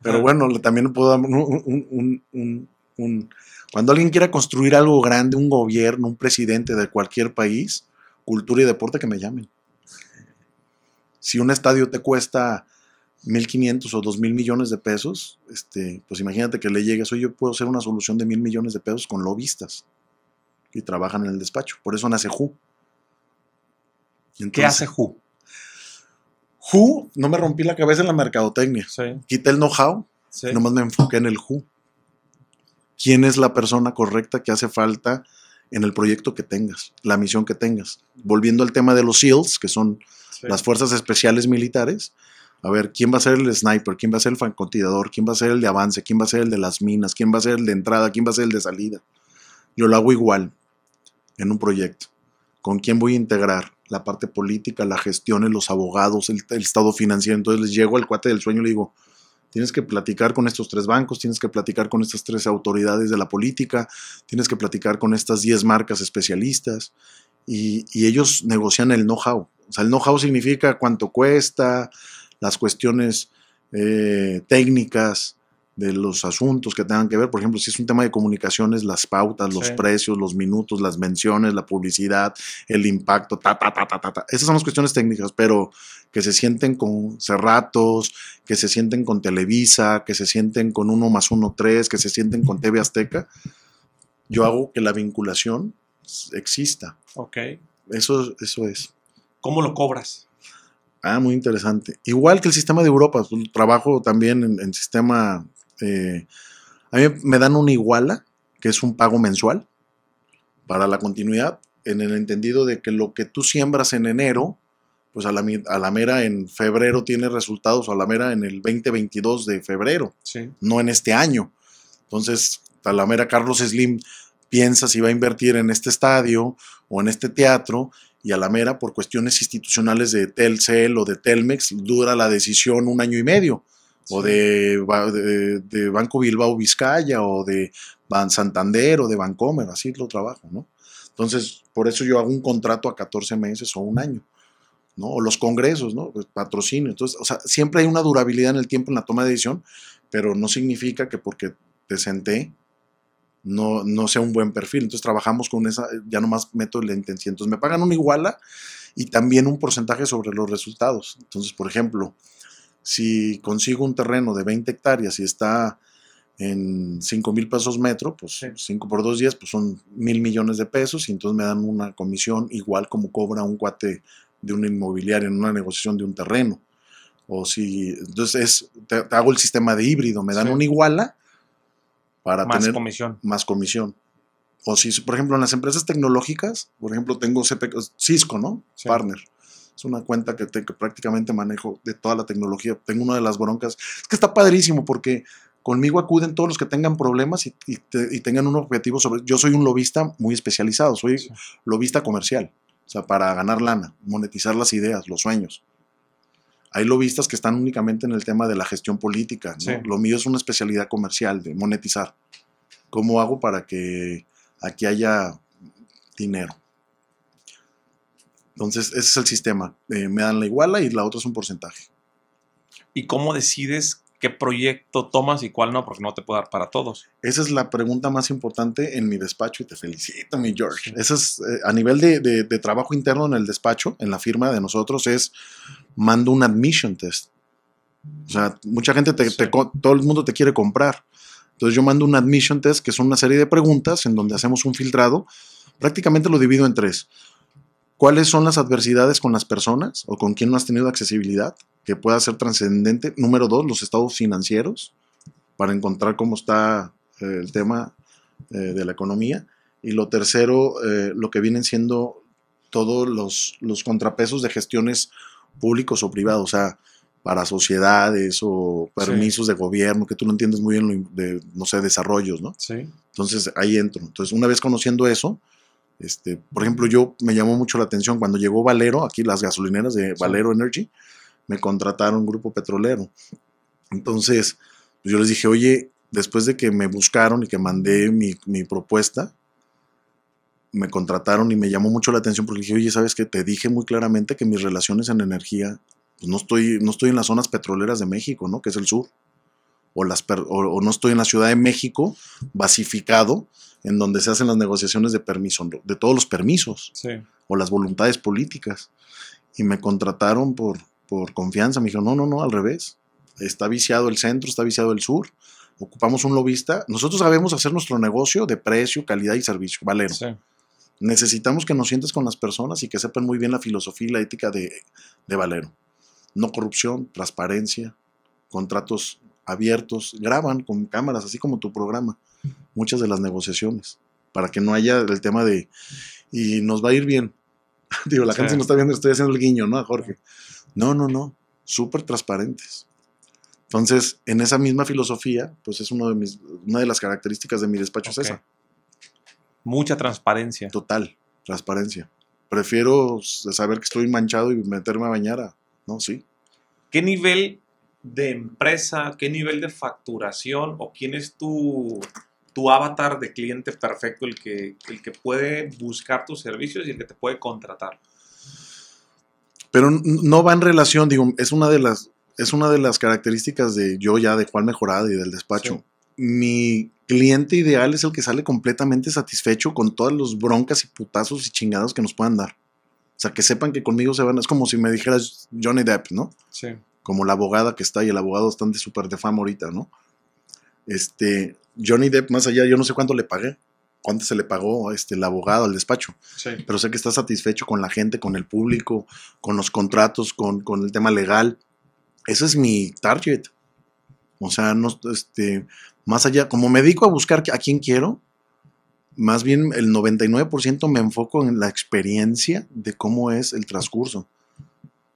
Pero ah. bueno, también puedo un, un, cuando alguien quiera construir algo grande, un gobierno, un presidente de cualquier país, cultura y deporte, que me llamen. Si un estadio te cuesta 1.500 o 2.000 millones de pesos, este, pues imagínate que le llegues, oye, yo puedo hacer una solución de 1.000 millones de pesos con lobistas que trabajan en el despacho. Por eso nace JU. ¿Qué hace JU? Who, no me rompí la cabeza en la mercadotecnia. Quité el know-how, nomás me enfoqué en el who. ¿Quién es la persona correcta que hace falta en el proyecto que tengas, la misión que tengas? Volviendo al tema de los SEALs, que son las fuerzas especiales militares, a ver, ¿quién va a ser el sniper? ¿Quién va a ser el francotirador? ¿Quién va a ser el de avance? ¿Quién va a ser el de las minas? ¿Quién va a ser el de entrada? ¿Quién va a ser el de salida? Yo lo hago igual en un proyecto. ¿Con quién voy a integrar? la parte política, la gestión, los abogados, el, estado financiero. Entonces les llego al cuate del sueño y le digo, tienes que platicar con estos tres bancos, tienes que platicar con estas tres autoridades de la política, tienes que platicar con estas diez marcas especialistas y, ellos negocian el know-how. O sea, el know-how significa cuánto cuesta, las cuestiones eh, técnicas, de los asuntos que tengan que ver, por ejemplo, si es un tema de comunicaciones, las pautas, los precios, los minutos, las menciones, la publicidad, el impacto, ta, ta, ta, ta, ta, Esas son las cuestiones técnicas, pero que se sienten con Cerratos, que se sienten con Televisa, que se sienten con uno más uno tres, que se sienten con TV Azteca, yo hago que la vinculación exista. Ok. Eso, eso es. ¿Cómo lo cobras? Ah, muy interesante. Igual que el sistema de Europa, pues, trabajo también en, en sistema eh, a mí me dan una iguala, que es un pago mensual, para la continuidad, en el entendido de que lo que tú siembras en enero, pues a la, mera en febrero tiene resultados, a la mera en el 2022 de febrero, no en este año. Entonces, a la mera Carlos Slim piensa si va a invertir en este estadio o en este teatro y a la mera por cuestiones institucionales de Telcel o de Telmex dura la decisión un año y medio o de, de, Banco Bilbao Vizcaya, o de Santander, o de Bancomer, así lo trabajo, ¿no? Entonces, por eso yo hago un contrato a 14 meses o un año, ¿no? O los congresos, ¿no? Pues, patrocinio. Entonces, o sea, siempre hay una durabilidad en el tiempo en la toma de decisión, pero no significa que porque te senté no, no sea un buen perfil. Entonces, trabajamos con esa, ya nomás meto la intención Entonces, me pagan una iguala y también un porcentaje sobre los resultados. Entonces, por ejemplo, si consigo un terreno de 20 hectáreas y está en 5 mil pesos metro, pues 5 por 2 días, pues son mil millones de pesos y entonces me dan una comisión igual como cobra un cuate de un inmobiliario en una negociación de un terreno. O si, entonces es, te, hago el sistema de híbrido, me dan una iguala para más comisión. más comisión. O si, por ejemplo, en las empresas tecnológicas, por ejemplo, tengo Cisco, ¿no? Partner. Es una cuenta que, prácticamente manejo de toda la tecnología. Tengo una de las broncas. Es que está padrísimo porque conmigo acuden todos los que tengan problemas y, tengan un objetivo sobre... Yo soy un lobista muy especializado, soy lobista comercial. O sea, para ganar lana, monetizar las ideas, los sueños. Hay lobistas que están únicamente en el tema de la gestión política. Lo mío es una especialidad comercial de monetizar. ¿Cómo hago para que aquí haya dinero? Entonces, ese es el sistema. Eh, me dan la iguala y la otra es un porcentaje. ¿Y cómo decides qué proyecto tomas y cuál no? Porque no te puedo dar para todos. Esa es la pregunta más importante en mi despacho y te felicito, mi George. es, eh, a nivel de, trabajo interno en el despacho, en la firma de nosotros, es mando un admission test. O sea, mucha gente, todo el mundo te quiere comprar. Entonces yo mando un admission test, que son una serie de preguntas en donde hacemos un filtrado. Prácticamente lo divido en tres. ¿Cuáles son las adversidades con las personas o con quién no has tenido accesibilidad que pueda ser trascendente? Número dos, los estados financieros para encontrar cómo está eh, el tema eh, de la economía. Y lo tercero, eh, lo que vienen siendo todos los, contrapesos de gestiones públicos o privados, o sea, para sociedades o permisos de gobierno, que tú no entiendes muy bien, de, no sé, desarrollos, ¿no? Sí. Entonces ahí entro. Entonces, una vez conociendo eso, este, por ejemplo, yo me llamó mucho la atención cuando llegó Valero, aquí las gasolineras de Valero Energy, me contrataron un grupo petrolero. Entonces, pues yo les dije, oye, después de que me buscaron y que mandé mi, propuesta, me contrataron y me llamó mucho la atención porque dije, oye, ¿sabes que Te dije muy claramente que mis relaciones en energía, pues no estoy, no estoy en las zonas petroleras de México, ¿no? Que es el sur. O, las, o no estoy en la Ciudad de México, basificado, en donde se hacen las negociaciones de permiso, de todos los permisos o las voluntades políticas. Y me contrataron por, por confianza. Me dijeron, no, no, no, al revés. Está viciado el centro, está viciado el sur. Ocupamos un lobista. Nosotros sabemos hacer nuestro negocio de precio, calidad y servicio. Valero. Necesitamos que nos sientes con las personas y que sepan muy bien la filosofía y la ética de, de Valero. No corrupción, transparencia, contratos abiertos. Graban con cámaras, así como tu programa muchas de las negociaciones, para que no haya el tema de, y nos va a ir bien. [LAUGHS] Digo, la gente se está viendo, estoy haciendo el guiño, ¿no? Jorge. No, no, no, súper transparentes. Entonces, en esa misma filosofía, pues es uno de mis, una de las características de mi despacho César. Mucha transparencia. Total, transparencia. Prefiero saber que estoy manchado y meterme a bañar, a, ¿no? Sí. ¿Qué nivel de empresa, qué nivel de facturación o quién es tu tu avatar de cliente perfecto, el que, el que puede buscar tus servicios y el que te puede contratar. Pero no va en relación, digo, es una de las, es una de las características de yo ya, de Juan Mejorada y del despacho. Mi cliente ideal es el que sale completamente satisfecho con todas las broncas y putazos y chingados que nos puedan dar. O sea, que sepan que conmigo se van. Es como si me dijeras Johnny Depp, ¿no? Sí. Como la abogada que está y el abogado están de súper de fama ahorita, ¿no? Este, Johnny Depp, más allá, yo no sé cuánto le pagué, cuánto se le pagó este, el abogado, al despacho, pero sé que está satisfecho con la gente, con el público, con los contratos, con, con el tema legal. Ese es mi target. O sea, no, este, más allá, como me dedico a buscar a quien quiero, más bien el 99% me enfoco en la experiencia de cómo es el transcurso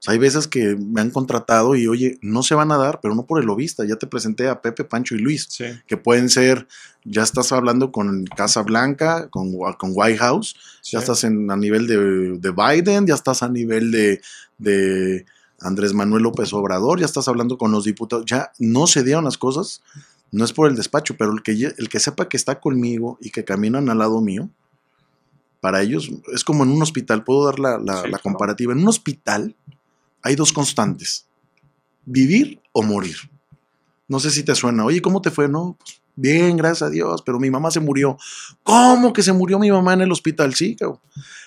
hay veces que me han contratado y oye, no se van a dar, pero no por el lobista. Ya te presenté a Pepe, Pancho y Luis, que pueden ser, ya estás hablando con Casa Blanca, con, con White House, ya estás en, a nivel de, de, Biden, ya estás a nivel de, Andrés Manuel López Obrador, ya estás hablando con los diputados, ya no se dieron las cosas, no es por el despacho, pero el que, el que sepa que está conmigo y que caminan al lado mío, para ellos es como en un hospital, puedo dar la, la, comparativa, en un hospital hay dos constantes, vivir o morir. No sé si te suena, oye, ¿cómo te fue? No, pues, bien, gracias a Dios, pero mi mamá se murió. ¿Cómo que se murió mi mamá en el hospital? Sí,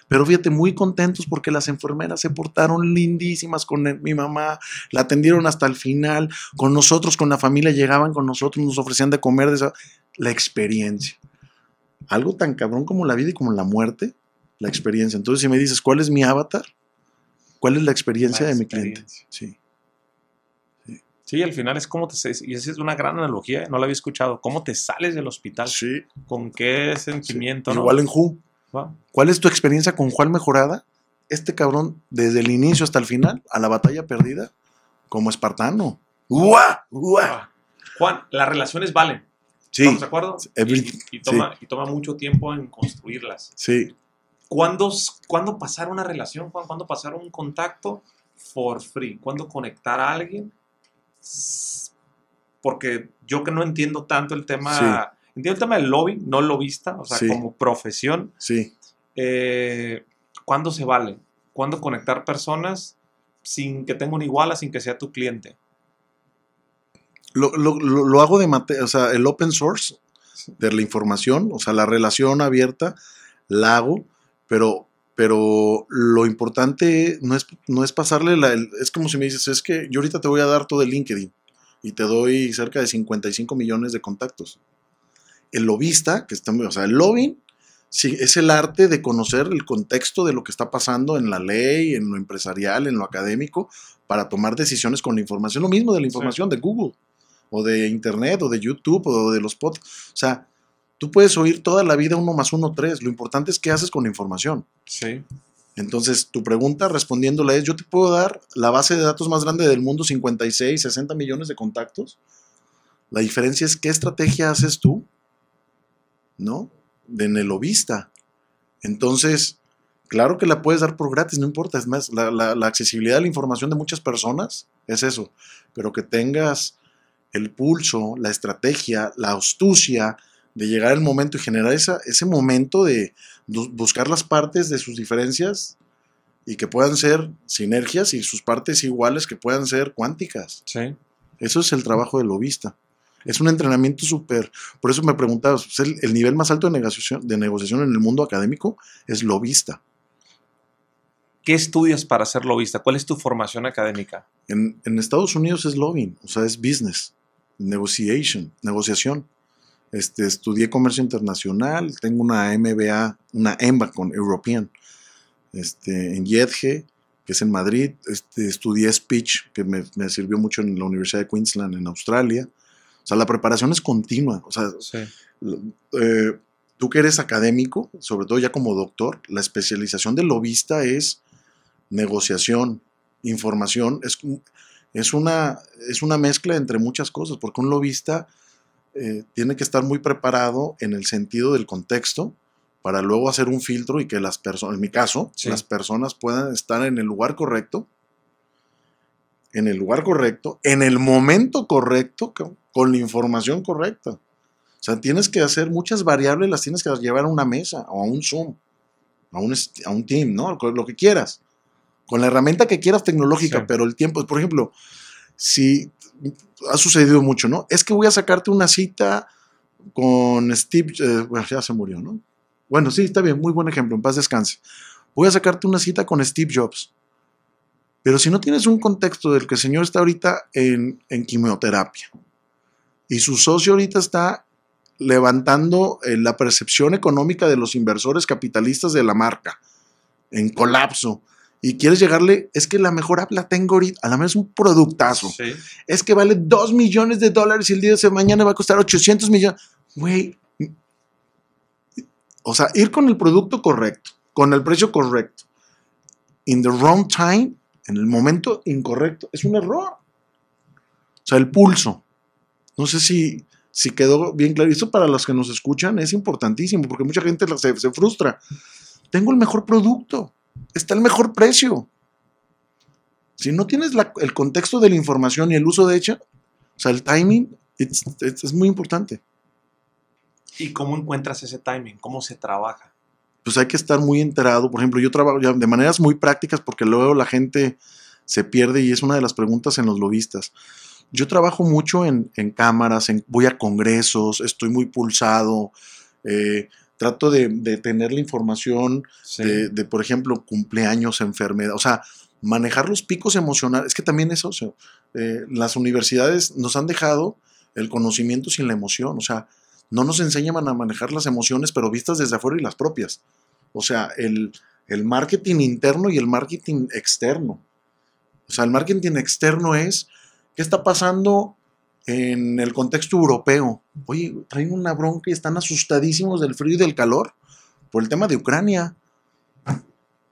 Pero fíjate, muy contentos porque las enfermeras se portaron lindísimas con mi mamá, la atendieron hasta el final, con nosotros, con la familia, llegaban con nosotros, nos ofrecían de comer, esa, la experiencia. Algo tan cabrón como la vida y como la muerte, la experiencia. Entonces, si me dices, ¿cuál es mi avatar? ¿Cuál es la experiencia de mi cliente? Sí. sí. al final es cómo te... Y esa es una gran analogía, no la había escuchado. ¿Cómo te sales del hospital? Sí. ¿Con qué sentimiento? ¿no? Igual en Ju. ¿Cuál es tu experiencia con Juan Mejorada? Este cabrón, desde el inicio hasta el final, a la batalla perdida, como espartano. Juan, las relaciones valen. Sí. ¿Estamos de acuerdo? y, toma, y, toma, mucho tiempo en construirlas. Sí. ¿Cuándo, ¿Cuándo pasar una relación, ¿Cuándo pasar un contacto for free? ¿Cuándo conectar a alguien? Porque yo que no entiendo tanto el tema, entiendo el tema del lobby, no lobista, o sea, como profesión. Sí. Eh, ¿Cuándo se vale? ¿Cuándo conectar personas sin que tenga una iguala, sin que sea tu cliente? Lo, lo hago de materia, o sea, el open source de la información, o sea, la relación abierta la hago pero, pero lo importante no es, pasarle la... Es como si me dices, es que yo ahorita te voy a dar todo el LinkedIn y te doy cerca de 55 millones de contactos. El lobista, que o sea, el lobbying es el arte de conocer el contexto de lo que está pasando en la ley, en lo empresarial, en lo académico, para tomar decisiones con la información. Lo mismo de la información de Google, o de Internet, o de YouTube, o de los podcasts. O sea, Tú puedes oír toda la vida uno más uno, tres. Lo importante es qué haces con la información. Sí. Entonces, tu pregunta respondiéndola es, yo te puedo dar la base de datos más grande del mundo, 56, 60 millones de contactos. La diferencia es qué estrategia haces tú, ¿no? De nelobista. Entonces, claro que la puedes dar por gratis, no importa. Es más, la, la accesibilidad de la información de muchas personas es eso. Pero que tengas el pulso, la estrategia, la astucia, de llegar el momento y generar esa, ese momento de buscar las partes de sus diferencias y que puedan ser sinergias y sus partes iguales que puedan ser cuánticas. Sí. Eso es el trabajo del lobista. Es un entrenamiento súper. Por eso me preguntabas, el, nivel más alto de negociación, de negociación en el mundo académico es lobista. ¿Qué estudias para ser lobista? ¿Cuál es tu formación académica? En, en Estados Unidos es lobbying, o sea, es business, negotiation, negociación. Este, estudié comercio internacional, tengo una MBA, una EMBA con European, este, en YEDGE, que es en Madrid. Este, estudié speech, que me, sirvió mucho en la Universidad de Queensland, en Australia. O sea, la preparación es continua. O sea, eh, tú que eres académico, sobre todo ya como doctor, la especialización del lobista es negociación, información, es, es, una, es una mezcla entre muchas cosas, porque un lobista eh, tiene que estar muy preparado en el sentido del contexto para luego hacer un filtro y que las personas, en mi caso, las personas puedan estar en el lugar correcto, en el lugar correcto, en el momento correcto, con la información correcta. O sea, tienes que hacer muchas variables, las tienes que llevar a una mesa o a un Zoom, a un, a un team, ¿no? Lo que quieras. Con la herramienta que quieras tecnológica, pero el tiempo, por ejemplo, si ha sucedido mucho, ¿no? Es que voy a sacarte una cita con Steve, eh, bueno, ya se murió, ¿no? Bueno, sí, está bien, muy buen ejemplo, en paz descanse. Voy a sacarte una cita con Steve Jobs. Pero si no tienes un contexto del que el señor está ahorita en, quimioterapia y su socio ahorita está levantando eh, la percepción económica de los inversores capitalistas de la marca en colapso y quieres llegarle, es que la mejor app la tengo ahorita, a la menos un productazo. Es que vale 2 millones de dólares y el día de mañana va a costar 800 millones. Güey, o sea, ir con el producto correcto, con el precio correcto, in the wrong time, en el momento incorrecto, es un error. O sea, el pulso. No sé si, si quedó bien claro. Esto para los que nos escuchan es importantísimo, porque mucha gente se frustra. Tengo el mejor producto está el mejor precio. Si no tienes el contexto de la información y el uso de ella, o sea, el timing es muy importante. ¿Y cómo encuentras ese timing? ¿Cómo se trabaja? Pues hay que estar muy enterado. Por ejemplo, yo trabajo de maneras muy prácticas porque luego la gente se pierde y es una de las preguntas en los lobistas. Yo trabajo mucho en, cámaras, en, voy a congresos, estoy muy pulsado. Eh, trato de, tener la información de, por ejemplo, cumpleaños, enfermedad, o sea, manejar los picos emocionales, es que también eso, o eh, las universidades nos han dejado el conocimiento sin la emoción, o sea, no nos enseñan a manejar las emociones, pero vistas desde afuera y las propias. O sea, el, el marketing interno y el marketing externo. O sea, el marketing externo es qué está pasando en el contexto europeo, oye, traen una bronca y están asustadísimos del frío y del calor por el tema de Ucrania.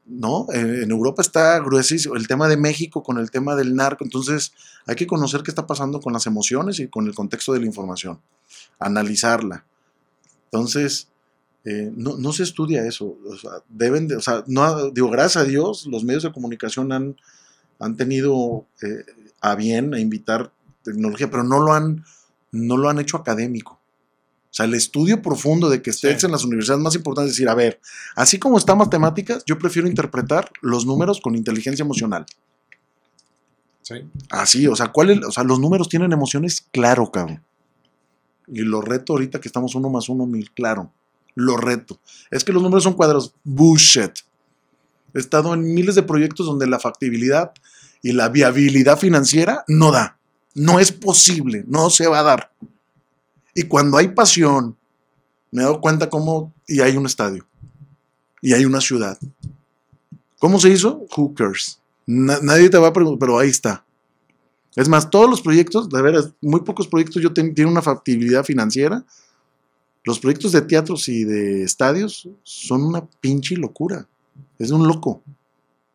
¿No? Eh, en Europa está gruesísimo el tema de México con el tema del narco. Entonces, hay que conocer qué está pasando con las emociones y con el contexto de la información, analizarla. Entonces, eh, no, no, se estudia eso. deben de, o sea, no, digo, gracias a Dios, los medios de comunicación han, han tenido eh, a bien a invitar tecnología, pero no lo han, no lo han hecho académico. O sea, el estudio profundo de que estés en las universidades más importantes es decir, a ver, así como está matemáticas, yo prefiero interpretar los números con inteligencia emocional. Sí. Así, o sea, o sea, los números tienen emociones, claro, cabrón. Y lo reto ahorita que estamos uno más uno mil, claro. Lo reto. Es que los números son cuadros, Bullshit. He estado en miles de proyectos donde la factibilidad y la viabilidad financiera no da. No es posible, no se va a dar. Y cuando hay pasión, me he dado cuenta cómo, y hay un estadio, y hay una ciudad. ¿Cómo se hizo? Who cares? nadie te va a preguntar, pero ahí está. Es más, todos los proyectos, de veras, muy pocos proyectos yo tiene una factibilidad financiera. Los proyectos de teatros y de estadios son una pinche locura. Es un loco.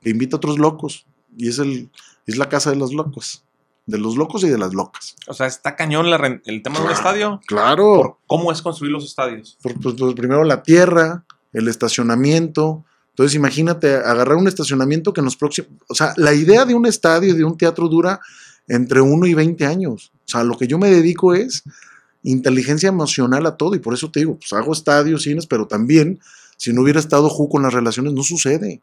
Que invita a otros locos. Y es, el, es la casa de los locos de los locos y de las locas. O sea, está cañón el tema de un estadio. Claro. ¿Cómo es construir los estadios? Pues, pues, primero la tierra, el estacionamiento. Entonces imagínate agarrar un estacionamiento que nos próxima, O sea, la idea de un estadio y de un teatro dura entre 1 y 20 años. O sea, lo que yo me dedico es inteligencia emocional a todo y por eso te digo, pues hago estadios, cines, pero también si no hubiera estado Ju con las relaciones no sucede.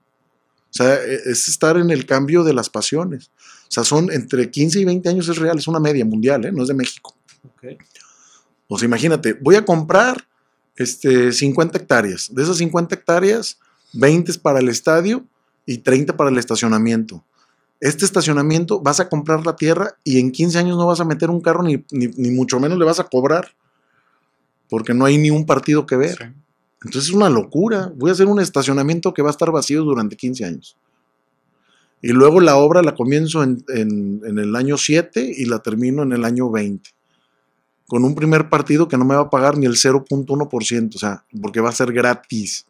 O sea, e-, es estar en el cambio de las pasiones. O sea, son entre 15 y 20 años es real, es una media mundial, ¿eh? no es de México. O sea, imagínate, voy a comprar este, 50 hectáreas. De esas 50 hectáreas, 20 es para el estadio y 30 para el estacionamiento. Este estacionamiento vas a comprar la tierra y en 15 años no vas a meter un carro ni, mucho menos le vas a cobrar porque no hay ni un partido que ver. Entonces es una locura. Voy a hacer un estacionamiento que va a estar vacío durante 15 años. Y luego la obra la comienzo en, el año 7 y la termino en el año 20. Con un primer partido que no me va a pagar ni el 0.1%, o sea, porque va a ser gratis.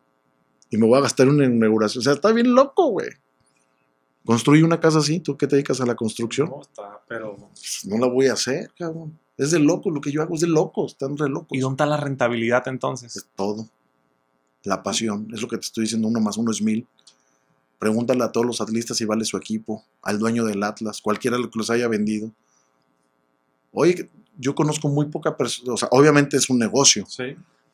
Y me voy a gastar una inauguración. O sea, está bien loco, güey. Construye una casa así, ¿tú qué te dedicas a la construcción? No, pero. Pues, no la voy a hacer, cabrón. Es de loco, lo que yo hago es de loco. están re loco ¿Y dónde está la rentabilidad entonces? Es todo. La pasión, es lo que te estoy diciendo, uno más uno es mil. Pregúntale a todos los atlistas si vale su equipo, al dueño del Atlas, cualquiera que los haya vendido. Oye, yo conozco muy poca persona, o sea, obviamente es un negocio.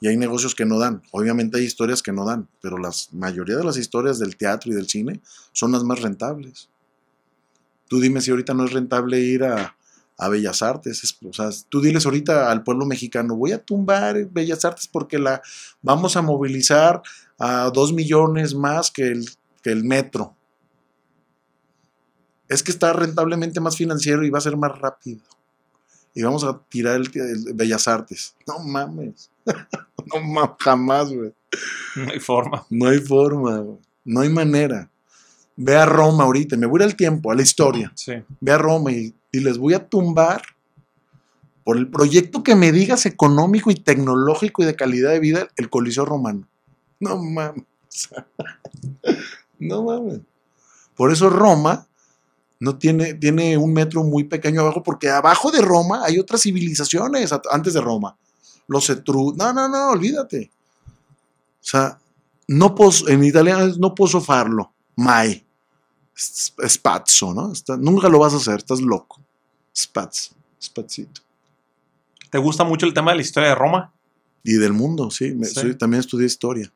Y hay negocios que no dan. Obviamente hay historias que no dan, pero la mayoría de las historias del teatro y del cine son las más rentables. Tú dime si ahorita no es rentable ir a, Bellas Artes. o sea, tú diles ahorita al pueblo mexicano, voy a tumbar Bellas Artes porque la vamos a movilizar a dos millones más que el que el metro. Es que está rentablemente más financiero y va a ser más rápido. Y vamos a tirar el, Bellas Artes. No mames. [LAUGHS] no mames, jamás, güey. No hay forma. No hay forma, No hay manera. Ve a Roma ahorita. Me voy al tiempo, a la historia. Ve a Roma y, les voy a tumbar por el proyecto que me digas económico y tecnológico y de calidad de vida, el Coliseo Romano. No mames. [LAUGHS] No mames. Por eso Roma no tiene, tiene un metro muy pequeño abajo, porque abajo de Roma hay otras civilizaciones antes de Roma. Los Etrus. No, no, no, olvídate. O sea, no pos en italiano es no puedo farlo, mai. Spazzo, ¿no? nunca lo vas a hacer, estás loco. Spazzo, spazzito. ¿Te gusta mucho el tema de la historia de Roma? Y del mundo, sí. también estudié historia.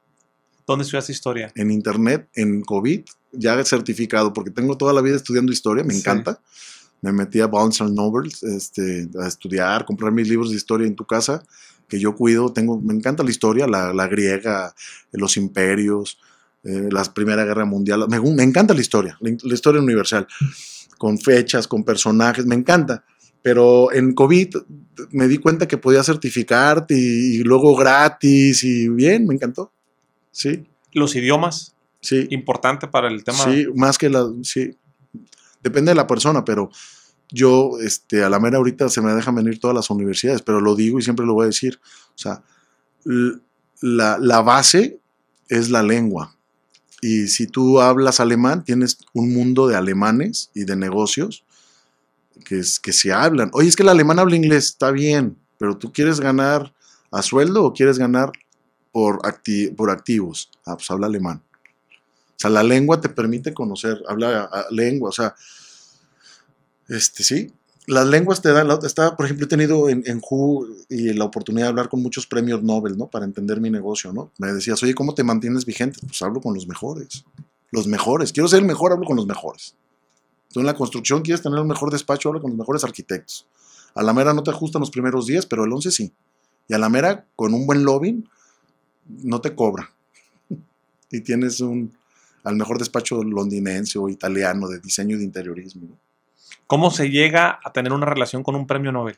¿Dónde estudias historia? En internet, en COVID, ya certificado, porque tengo toda la vida estudiando historia, me encanta. Me metí a bouncer Novels este, a estudiar, comprar mis libros de historia en tu casa, que yo cuido. Tengo, me encanta la historia, la, griega, los imperios, eh, la Primera Guerra Mundial. Me, encanta la historia, la, historia universal, con fechas, con personajes, me encanta pero en COVID me di cuenta que podía certificarte y, luego gratis y bien, me encantó. Sí. Los idiomas. Sí. Importante para el tema. Sí, más que la. Sí. Depende de la persona, pero yo, este, a la mera ahorita se me dejan venir todas las universidades, pero lo digo y siempre lo voy a decir. O sea, la, base es la lengua. Y si tú hablas alemán, tienes un mundo de alemanes y de negocios que, que se hablan. Oye, es que el alemán habla inglés, está bien, pero tú quieres ganar a sueldo o quieres ganar por, por activos. Ah, pues habla alemán. O sea, la lengua te permite conocer, habla ah, lengua, o sea, este, sí. Las lenguas te dan, está, por ejemplo, he tenido en, en y la oportunidad de hablar con muchos premios Nobel, ¿no? Para entender mi negocio, ¿no? Me decías, oye, ¿cómo te mantienes vigente? Pues hablo con los mejores. Los mejores. Quiero ser el mejor, hablo con los mejores. Tú en la construcción quieres tener el mejor despacho, hablo con los mejores arquitectos. A la mera no te ajustan los primeros 10, pero el 11 sí. Y a la mera, con un buen lobbying, no te cobra. y tienes un, al mejor despacho londinense o italiano de diseño de interiorismo. ¿Cómo se llega a tener una relación con un premio Nobel?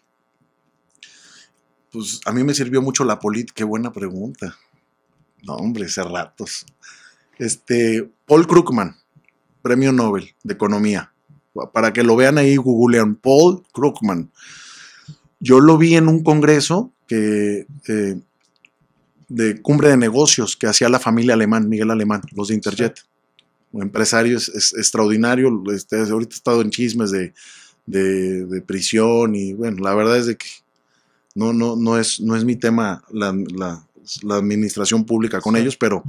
Pues a mí me sirvió mucho la política, qué buena pregunta. No, hombre, hace ratos. Este, Paul Krugman, premio Nobel de Economía. Para que lo vean ahí, googlean Paul Krugman. Yo lo vi en un congreso que eh, de cumbre de negocios que hacía la familia Alemán, Miguel Alemán, los de Interjet. Un empresario es, extraordinario, este, ahorita he estado en chismes de, prisión y bueno, la verdad es de que no, no, no, es, no es mi tema la, administración pública con ellos, pero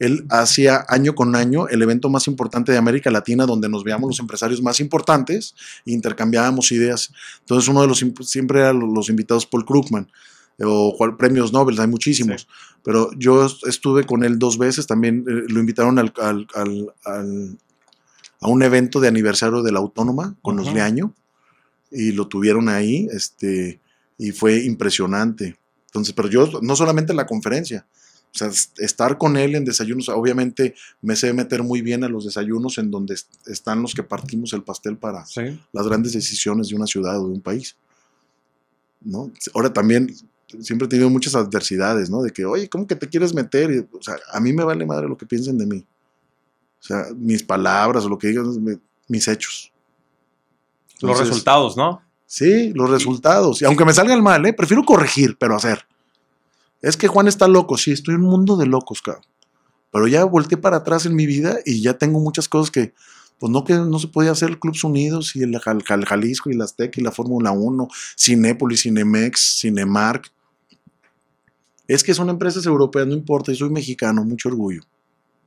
él hacía año con año el evento más importante de América Latina, donde nos veíamos los empresarios más importantes, e intercambiábamos ideas. Entonces uno de los siempre era los invitados Paul Krugman. Eh, o premios Nobel, hay muchísimos, pero yo estuve con él dos veces, también eh, lo invitaron al, a un evento de aniversario de la Autónoma con los Leaño y lo tuvieron ahí, este, y fue impresionante. Entonces, pero yo no solamente la conferencia, o sea, estar con él en desayunos, obviamente me sé meter muy bien a los desayunos en donde están los que partimos el pastel para las grandes decisiones de una ciudad o de un país. ¿no? Ahora también siempre he tenido muchas adversidades, ¿no? De que, oye, ¿cómo que te quieres meter? o sea, a mí me vale madre lo que piensen de mí. O sea, mis palabras o lo que digan, mis hechos. los resultados, ¿no? Sí, los resultados. Y aunque me el mal, ¿eh? prefiero corregir, pero hacer. Es que Juan está loco, sí, estoy en un mundo de locos, cabrón. Pero ya volteé para atrás en mi vida y ya tengo muchas cosas que, pues no que no se podía hacer Clubs Unidos y el Jalisco y la Azteca y la Fórmula 1, Cinépolis, Cinemex, Cinemark, es que son empresas europeas, no importa, Y soy mexicano, mucho orgullo.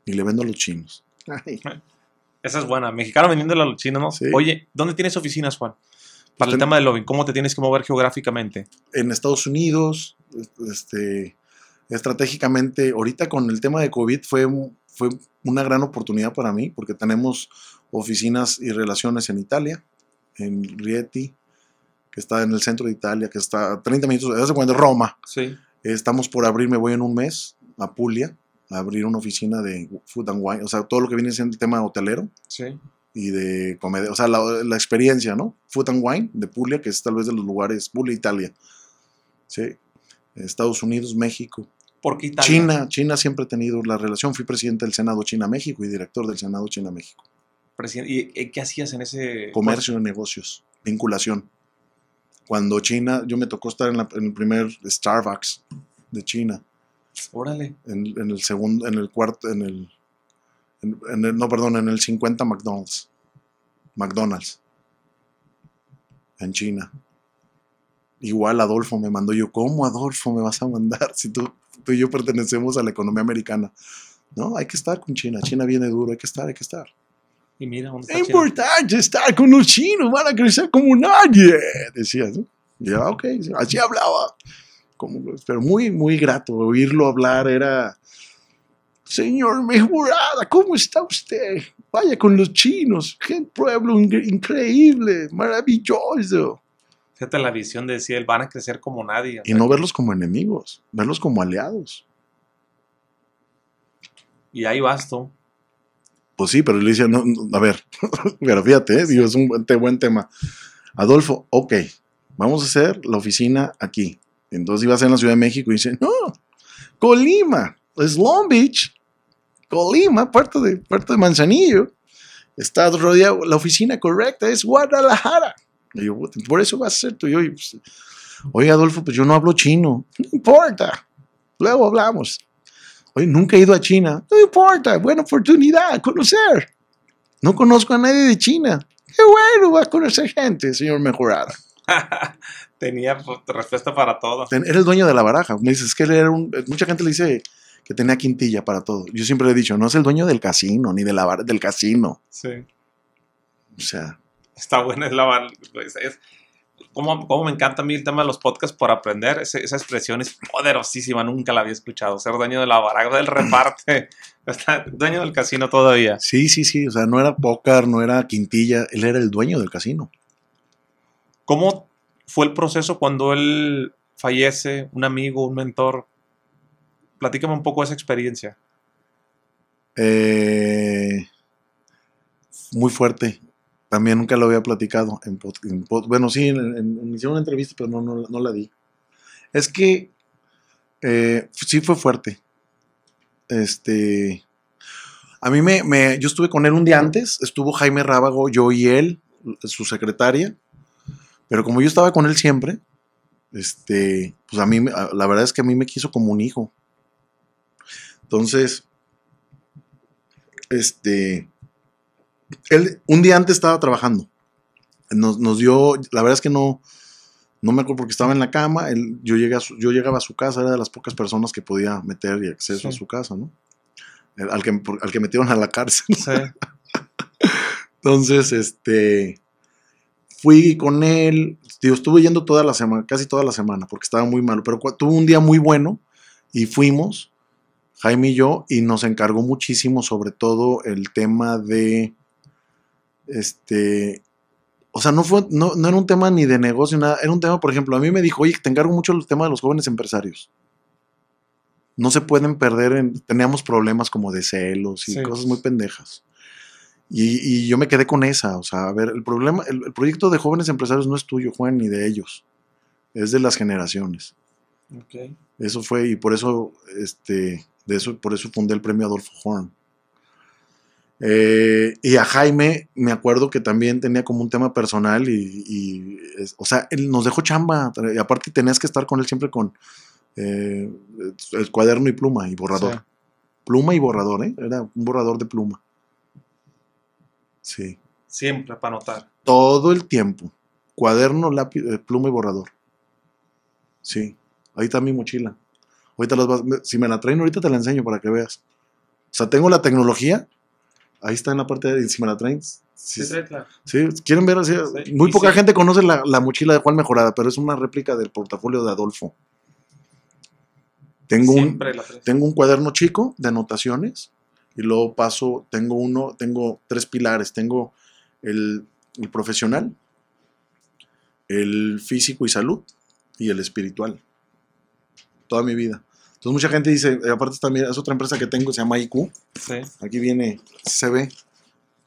Y le vendo a los chinos. Esa es buena, mexicano vendiéndole a los chinos, ¿no? Oye, ¿dónde tienes oficinas, Juan? Para pues el tema del lobbying, ¿cómo te tienes que mover geográficamente? En Estados Unidos, este, estratégicamente, ahorita con el tema de COVID fue, fue una gran oportunidad para mí, porque tenemos oficinas y relaciones en Italia, en Rieti, que está en el centro de Italia, que está a 30 minutos, de cuenta Roma. Sí. Estamos por abrir, me voy en un mes a Puglia a abrir una oficina de food and wine, o sea, todo lo que viene siendo el tema hotelero. Y de comedia, o sea, la, experiencia, ¿no? Food and Wine de Puglia, que es tal vez de los lugares, Puglia, Italia. Sí. Estados Unidos, México. qué Italia. China, China siempre ha tenido la relación. Fui presidente del Senado China-México y director del Senado China-México. ¿Y qué hacías en ese...? Comercio de negocios, vinculación. Cuando China, yo me tocó estar en, el primer Starbucks de China. Órale. En, el segundo, en el cuarto, en el, el, No, perdón, en el 50 McDonald's. McDonald's. En China. Igual Adolfo me mandó yo, ¿cómo Adolfo me vas a mandar si tú, tú y yo pertenecemos a la economía americana? No, hay que estar con China. China viene duro, hay que estar, hay que estar. Y mira Es importante estar con los chinos, van a crecer como nadie, decía. Ya, ah, así hablaba. Como, pero muy, muy grato oírlo hablar, era... Señor mejorada, ¿cómo está usted? Vaya con los chinos, qué pueblo increíble, maravilloso. Fíjate la visión de decir, van a crecer como nadie. Y no verlos como enemigos, verlos como aliados. Y ahí vas tú. Pues sí, pero le decía, no, a ver, [LAUGHS] pero fíjate, ¿eh? Digo, es un buen, tema. Adolfo, ok, vamos a hacer la oficina aquí. Entonces iba a en la Ciudad de México y dice, no, Colima, es Long Beach, Colima, puerto de, puerto de Manzanillo, está rodeado, la oficina correcta es Guadalajara. Y yo, por eso va a ser tú. Y oye, Adolfo, pues yo no hablo chino. No importa, luego hablamos. Oye, nunca he ido a China. No importa, buena oportunidad, conocer. No conozco a nadie de China. Qué bueno, vas a conocer gente, señor Mejorada. [LAUGHS] tenía pues, respuesta para todo. Era el dueño de la baraja. Me dices que era Mucha gente le dice que tenía quintilla para todo. Yo siempre le he dicho, no es el dueño del casino, ni de la del casino. Sí. O sea. Está bueno. es la bar... Pues, cómo, me encanta a mí el tema de los podcasts por aprender. esa expresión es poderosísima, nunca la había escuchado. Ser dueño de la baraja del reparte, [LAUGHS] dueño del casino todavía. Sí, sí, sí. O sea, no era póker, no era quintilla, él era el dueño del casino. ¿Cómo fue el proceso cuando él fallece, un amigo, un mentor? Platícame un poco esa experiencia. Eh, muy fuerte. También nunca lo había platicado. En, bueno, sí, en, hicieron una entrevista, pero no, la di. Es que eh, sí fue fuerte. Este. A mí me, me, Yo estuve con él un día antes. Estuvo Jaime Rábago, yo y él, su secretaria. Pero como yo estaba con él siempre, este. Pues a mí, la verdad es que a mí me quiso como un hijo. Entonces. Este él un día antes estaba trabajando. Nos, dio, la verdad es que no, no me acuerdo porque estaba en la cama, yo, yo llegaba a su casa, era de las pocas personas que podía meter y acceso a su casa, ¿no? Eh, al, que, al que metieron a la cárcel. [LAUGHS] Entonces, este, fui con él, yo estuve yendo toda la semana, casi toda la semana, porque estaba muy malo, pero tuvo un día muy bueno y fuimos, Jaime y yo, y nos encargó muchísimo sobre todo el tema de este, o sea, no fue, no, no, era un tema ni de negocio, nada, era un tema, por ejemplo, a mí me dijo, oye, te encargo mucho el tema de los jóvenes empresarios. No se pueden perder, en, teníamos problemas como de celos y cosas muy pendejas. Y, yo me quedé con esa, o sea, a ver, el problema, el, proyecto de jóvenes empresarios no es tuyo, Juan, ni de ellos, es de las generaciones. Eso fue, y por eso, este, de eso, por eso fundé el premio Adolfo Horn eh, y a Jaime, me acuerdo que también tenía como un tema personal y, o sea, él nos dejó chamba. Y aparte tenías que estar con él siempre con eh, el cuaderno y pluma y borrador. Pluma y borrador, ¿eh? Era un borrador de pluma. Sí. Siempre para anotar. Todo el tiempo. Cuaderno, lápiz, eh, pluma y borrador. Sí. Ahí está mi mochila. Ahorita las vas, si me la traen ahorita te la enseño para que veas. O sea, tengo la tecnología, Ahí está en la parte de encima de la tren. Sí, quieren ver así. Muy poca gente conoce la, mochila de Juan Mejorada, pero es una réplica del portafolio de Adolfo. Tengo un, tengo un cuaderno chico de anotaciones y luego paso, tengo uno, tengo tres pilares, tengo el profesional, el físico y salud y el espiritual. Toda mi vida. Entonces mucha gente dice, eh, aparte también es otra empresa que tengo, se llama IQ. Aquí viene, se ve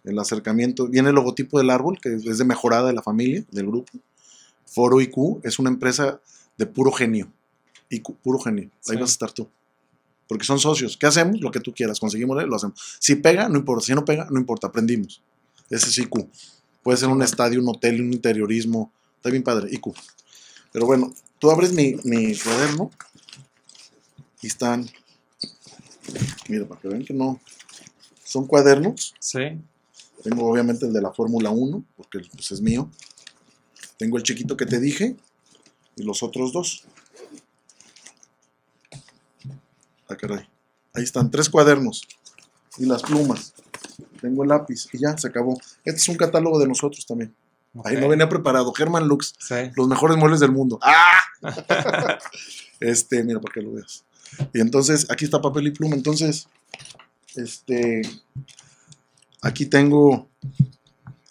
el acercamiento, viene el logotipo del árbol, que es de mejorada de la familia, del grupo. Foro IQ es una empresa de puro genio. IQ, puro genio. Ahí vas a estar tú. Porque son socios. ¿Qué hacemos? Lo que tú quieras. Conseguimos, lo hacemos. Si pega, no importa. Si no pega, no importa. Aprendimos. Ese es IQ. Puede ser un estadio, un hotel, un interiorismo. Está bien padre. IQ. Pero bueno, tú abres mi, mi cuaderno están. Mira, para que vean que no. Son cuadernos. Tengo obviamente el de la Fórmula 1, porque pues, es mío. Tengo el chiquito que te dije y los otros dos. Ah, Ahí están, tres cuadernos y las plumas. Tengo el lápiz y ya, se acabó. Este es un catálogo de nosotros también. Ahí no venía preparado. German Lux, los mejores muebles del mundo. ¡Ah! [LAUGHS] este, mira, para que lo veas. Y entonces, aquí está papel y pluma. Entonces, este, aquí tengo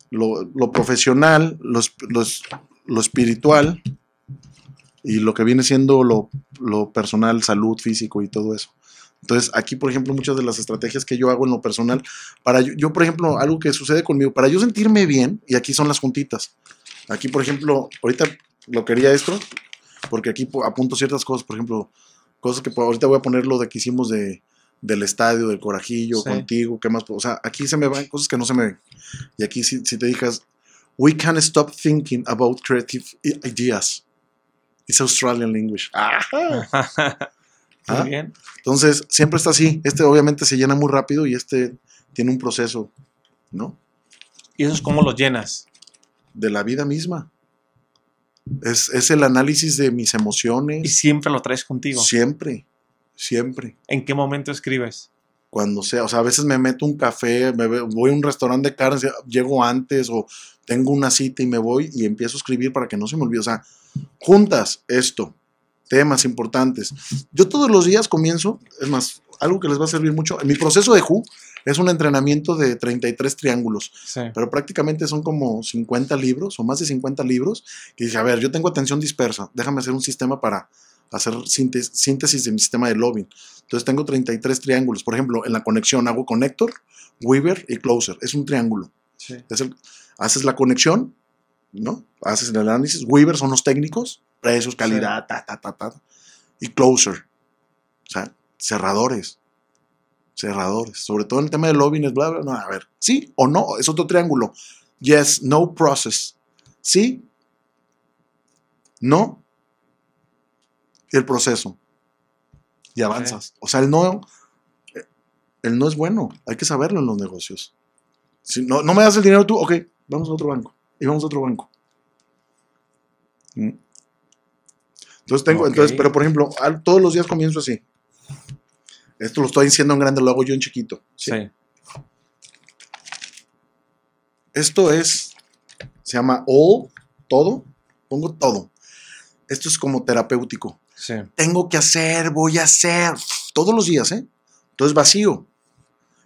lo, profesional, lo espiritual y lo que viene siendo lo, personal, salud, físico y todo eso. Entonces, aquí, por ejemplo, muchas de las estrategias que yo hago en lo personal, para yo, yo por ejemplo, algo que sucede conmigo, para yo sentirme bien, y aquí son las juntitas. Aquí, por ejemplo, ahorita lo quería esto, porque aquí apunto ciertas cosas, por ejemplo, Cosas que ahorita voy a poner lo de que hicimos de, del estadio, del corajillo, contigo, qué más. O sea, aquí se me van cosas que no se me ven. Y aquí si, te digas, we can't stop thinking about creative ideas. It's Australian language. [LAUGHS] Muy ¿Ah? bien. Entonces, siempre está así. Este obviamente se llena muy rápido y este tiene un proceso, ¿no? ¿Y eso es cómo lo llenas? De la vida misma. Es, el análisis de mis emociones. Y siempre lo traes contigo. Siempre, siempre. ¿En qué momento escribes? Cuando sea, o sea, a veces me meto un café, me voy a un restaurante de carne, llego antes o tengo una cita y me voy y empiezo a escribir para que no se me olvide. O sea, juntas esto, temas importantes. Yo todos los días comienzo, es más, algo que les va a servir mucho. En Mi proceso de Who es un entrenamiento de 33 triángulos, pero prácticamente son como 50 libros o más de 50 libros. Que dije, a ver, yo tengo atención dispersa, déjame hacer un sistema para hacer síntesis, de mi sistema de lobbying. Entonces tengo 33 triángulos. Por ejemplo, en la conexión hago connector, weaver y closer. Es un triángulo. haces la conexión, ¿no? Haces el análisis. Weaver son los técnicos, precios, calidad, ta, Y closer. O sea, cerradores. Cerradores. Sobre todo en el tema de lobbying, bla, bla, bla. A ver, sí o no, es otro triángulo. Yes, no process. Sí, no, el proceso. Y avanzas. O sea, el no, eh, el no es bueno. Hay que saberlo en los negocios. Si no, no me das el dinero tú, ok, vamos a otro banco. Y vamos a otro banco. ¿Mm? Entonces tengo, entonces, pero por ejemplo, todos los días comienzo así. Esto lo estoy diciendo en grande, lo hago yo en chiquito. ¿sí? Esto es, se llama all, todo, pongo todo. Esto es como terapéutico. Sí. Tengo que hacer, voy a hacer, todos los días, ¿eh? Entonces vacío.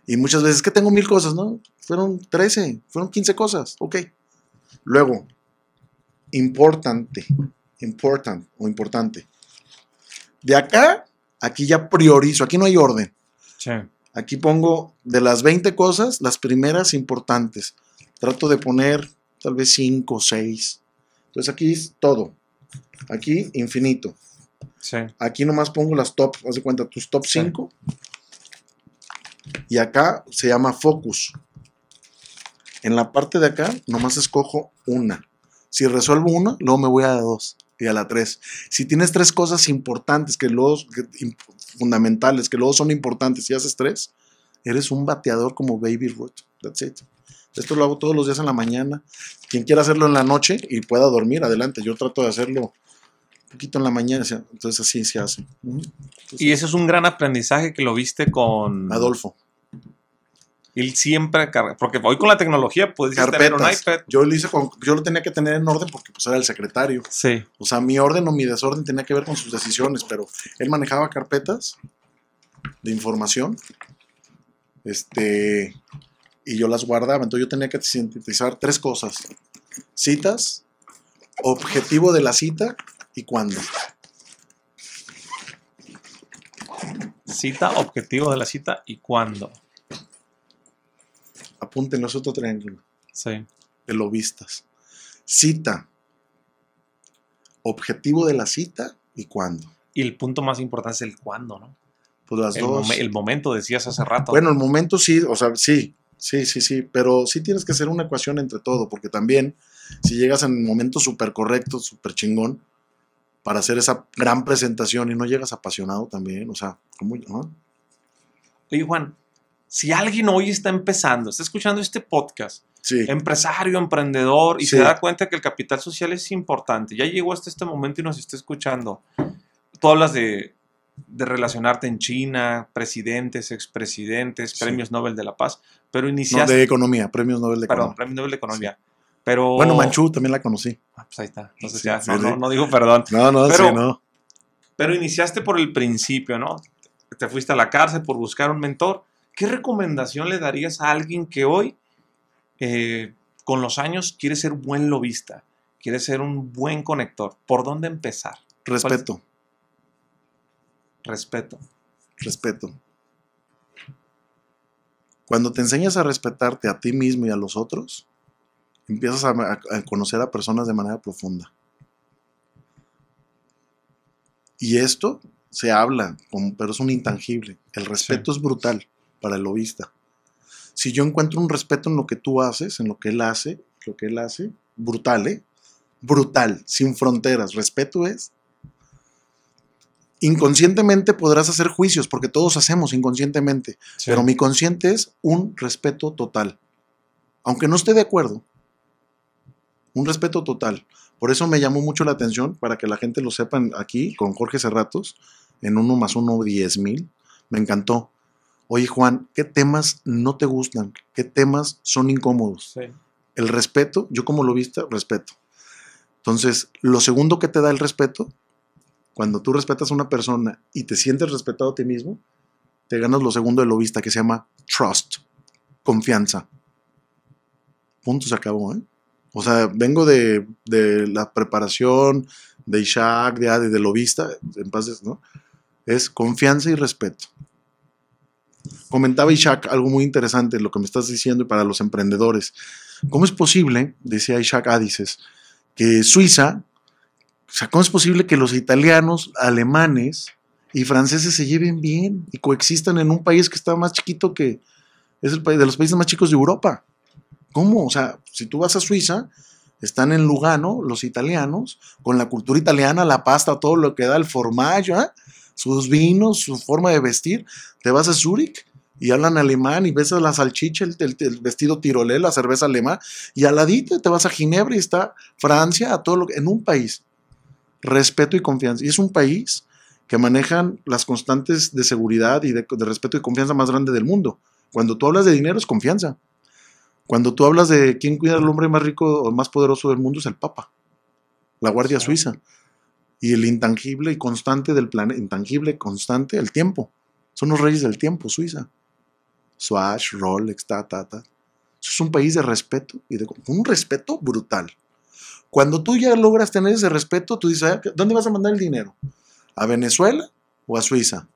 Y muchas veces que tengo mil cosas, ¿no? Fueron 13, fueron 15 cosas, ok. Luego, importante, importante o importante. De acá Aquí ya priorizo, aquí no hay orden. Aquí pongo de las 20 cosas, las primeras importantes. Trato de poner tal vez 5 o 6. Entonces aquí es todo. Aquí infinito. Aquí nomás pongo las top, haz de cuenta, tus top 5. Y acá se llama focus. En la parte de acá nomás escojo una. Si resuelvo una, luego me voy a dos y a la 3. Si tienes tres cosas importantes, que luego, fundamentales, que luego son importantes y haces tres, eres un bateador como Baby Ruth. That's it. Esto lo hago todos los días en la mañana. Quien quiera hacerlo en la noche y pueda dormir, adelante. Yo trato de hacerlo un poquito en la mañana, entonces así se hace. y ese es un gran aprendizaje que lo viste con... Adolfo él siempre carga, porque hoy con la tecnología puedes tener iPad. Yo lo hice yo lo tenía que tener en orden porque pues, era el secretario. Sí. O sea, mi orden o mi desorden tenía que ver con sus decisiones, pero él manejaba carpetas de información. Este, y yo las guardaba, entonces yo tenía que sintetizar tres cosas: citas, objetivo de la cita y cuándo. Cita, objetivo de la cita y cuándo apúntenos otro triángulo. Sí. De vistas, Cita. Objetivo de la cita y cuándo. Y el punto más importante es el cuándo, ¿no? Pues las el dos. el momento, decías hace rato. Bueno, el momento sí, o sea, sí, sí, sí, sí, pero sí tienes que hacer una ecuación entre todo, porque también si llegas en el momento súper correcto, súper chingón, para hacer esa gran presentación y no llegas apasionado también, o sea, ¿cómo? ¿no? Oye, Juan, si alguien hoy está empezando, está escuchando este podcast, empresario, emprendedor, y se da cuenta que el capital social es importante, ya llegó hasta este momento y nos está escuchando, tú hablas de, relacionarte en China, presidentes, expresidentes, premios Nobel de la Paz, pero iniciaste... de economía, premios Nobel de economía. Perdón, premios Nobel de economía. Pero... Bueno, Manchú también la conocí. Ah, pues ahí está. Entonces ya, no, digo perdón. No, no, sí, no. Pero iniciaste por el principio, ¿no? Te fuiste a la cárcel por buscar un mentor ¿qué recomendación le darías a alguien que hoy, eh, con los años, quiere ser buen lobista, quiere ser un buen conector? ¿Por dónde empezar? Respeto. Respeto. Respeto. Cuando te enseñas a respetarte a ti mismo y a los otros, empiezas a, conocer a personas de manera profunda. Y esto se habla, pero es un intangible. El respeto es brutal para el lobista. Si yo encuentro un respeto en lo que tú haces, en lo que él hace, lo que él hace, brutal, ¿eh? Brutal, sin fronteras, respeto es. Inconscientemente podrás hacer juicios, porque todos hacemos inconscientemente, pero mi consciente es un respeto total. Aunque no esté de acuerdo, un respeto total. Por eso me llamó mucho la atención, para que la gente lo sepa aquí, con Jorge Cerratos, en uno más uno, diez mil. Me encantó oye Juan, ¿qué temas no te gustan? ¿Qué temas son incómodos? El respeto, yo como lo respeto. Entonces, lo segundo que te da el respeto, cuando tú respetas a una persona y te sientes respetado a ti mismo, te ganas lo segundo de lo vista que se llama trust, confianza. Punto, se acabó. ¿eh? O sea, vengo de, la preparación, de Ishak, de Adi, de lo vista, en paz, ¿no? Es confianza y respeto. Comentaba Isaac algo muy interesante, lo que me estás diciendo, y para los emprendedores. ¿Cómo es posible, decía Isaac Adices, que Suiza, o sea, cómo es posible que los italianos, alemanes y franceses se lleven bien y coexistan en un país que está más chiquito que, es el país de los países más chicos de Europa? ¿Cómo? O sea, si tú vas a Suiza, están en Lugano los italianos, con la cultura italiana, la pasta, todo lo que da, el formaggio, ¿eh? sus vinos, su forma de vestir. Te vas a Zurich y hablan alemán y ves a la salchicha, el, vestido tirolé, la cerveza alemán. Y al ladito te vas a Ginebra y está Francia, a todo en un país. Respeto y confianza. Y es un país que manejan las constantes de seguridad y de, de respeto y confianza más grande del mundo. Cuando tú hablas de dinero es confianza. Cuando tú hablas de quién cuida al hombre más rico o más poderoso del mundo es el Papa, la Guardia Suiza y el intangible y constante del planeta, intangible, constante, el tiempo. Son los reyes del tiempo, Suiza. Swash, Rolex, ta, ta, ta. es un país de respeto y de un respeto brutal. Cuando tú ya logras tener ese respeto, tú dices, ah, ¿dónde vas a mandar el dinero? ¿A Venezuela o a Suiza?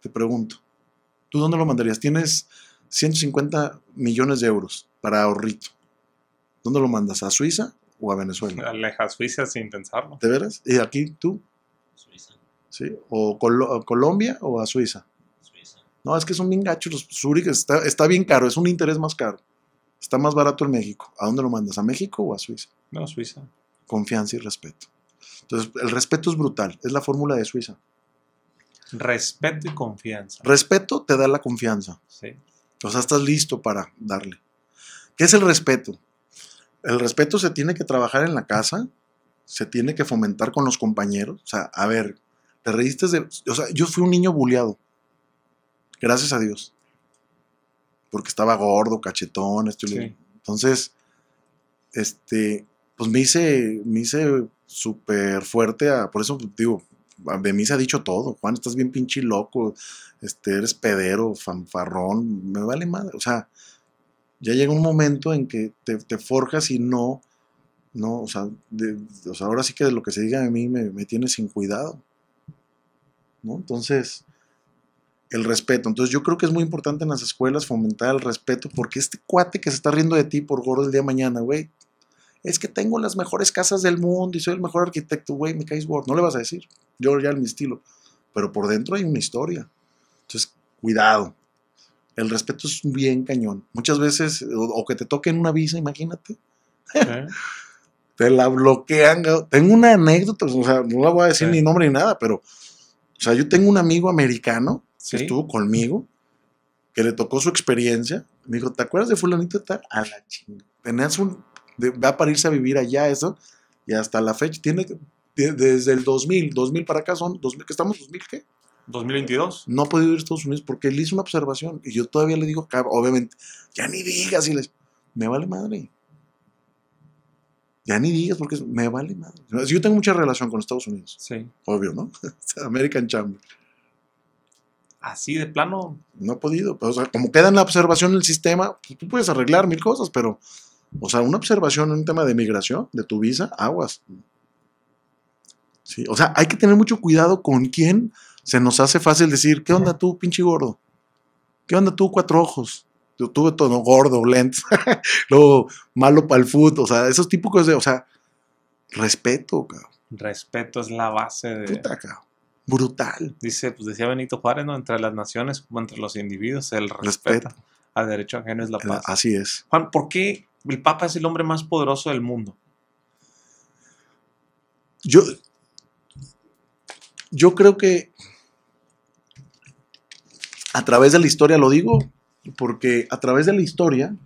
Te pregunto. ¿Tú dónde lo mandarías? Tienes 150 millones de euros para ahorrito. ¿Dónde lo mandas? ¿A Suiza o a Venezuela. [LAUGHS] Aleja Suiza sin pensarlo. ¿De veras? ¿Y aquí tú? Suiza. ¿Sí? ¿O Colombia o a Suiza? Suiza. No, es que son bien gachos. Los Zurich está, bien caro, es un interés más caro. Está más barato en México. ¿A dónde lo mandas? ¿A México o a Suiza? No, Suiza. Confianza y respeto. Entonces, el respeto es brutal, es la fórmula de Suiza. Respeto y confianza. Respeto te da la confianza. Sí. O sea, estás listo para darle. ¿Qué es el respeto? el respeto se tiene que trabajar en la casa, se tiene que fomentar con los compañeros. O sea, a ver, te reíste de... O sea, yo fui un niño buleado. Gracias a Dios. Porque estaba gordo, cachetón, esto Entonces, este, pues me hice, me hice súper fuerte por eso digo, de mí se ha dicho todo, Juan, estás bien pinche loco, este, eres pedero, fanfarrón, me vale madre, o sea, ya llega un momento en que te, forjas y no, no, o sea, ahora sí que de lo que se diga de mí me, me tiene sin cuidado. ¿no? Entonces, el respeto. Entonces yo creo que es muy importante en las escuelas fomentar el respeto porque este cuate que se está riendo de ti por gordo el día de mañana, güey, es que tengo las mejores casas del mundo y soy el mejor arquitecto, güey, me caes gordo. No le vas a decir, yo ya en mi estilo, pero por dentro hay una historia. Entonces, cuidado. El respeto es bien cañón. Muchas veces, o, que te toquen una visa, imagínate. [LAUGHS] te la bloquean. Tengo una anécdota, o sea, no la voy a decir ni nombre ni nada, pero, o sea, yo tengo un amigo americano que estuvo conmigo, que le tocó su experiencia. Me dijo, ¿te acuerdas de fulanito tal? A la chinga. un, va a irse a vivir allá, eso. Y hasta la fecha, tiene, desde el 2000, 2000 para acá son, 2000, que estamos? ¿2000 qué? 2022. No ha podido ir a Estados Unidos porque él hizo una observación y yo todavía le digo, obviamente, ya ni digas y les, me vale madre. Ya ni digas porque me vale madre. Yo tengo mucha relación con Estados Unidos. Sí. Obvio, ¿no? [LAUGHS] American Chamber. Así de plano. No ha podido. Pues, o sea, como queda en la observación el sistema, pues, tú puedes arreglar mil cosas, pero, o sea, una observación en un tema de migración, de tu visa, aguas. Sí, o sea, hay que tener mucho cuidado con quién se nos hace fácil decir, ¿qué onda tú, pinche gordo? ¿Qué onda tú, cuatro ojos? Yo tuve tono gordo, lento. [LAUGHS] luego malo para el foot, o sea, esos tipos de, o sea, respeto, cabrón. Respeto es la base de... Puta, cabrón. Brutal. Dice, pues decía Benito Juárez, ¿no? Entre las naciones como entre los individuos, el respeto, al derecho ajeno es la eh, paz. Así es. Juan, ¿por qué el Papa es el hombre más poderoso del mundo? Yo, yo creo que a través de la historia lo digo, porque a través de la historia,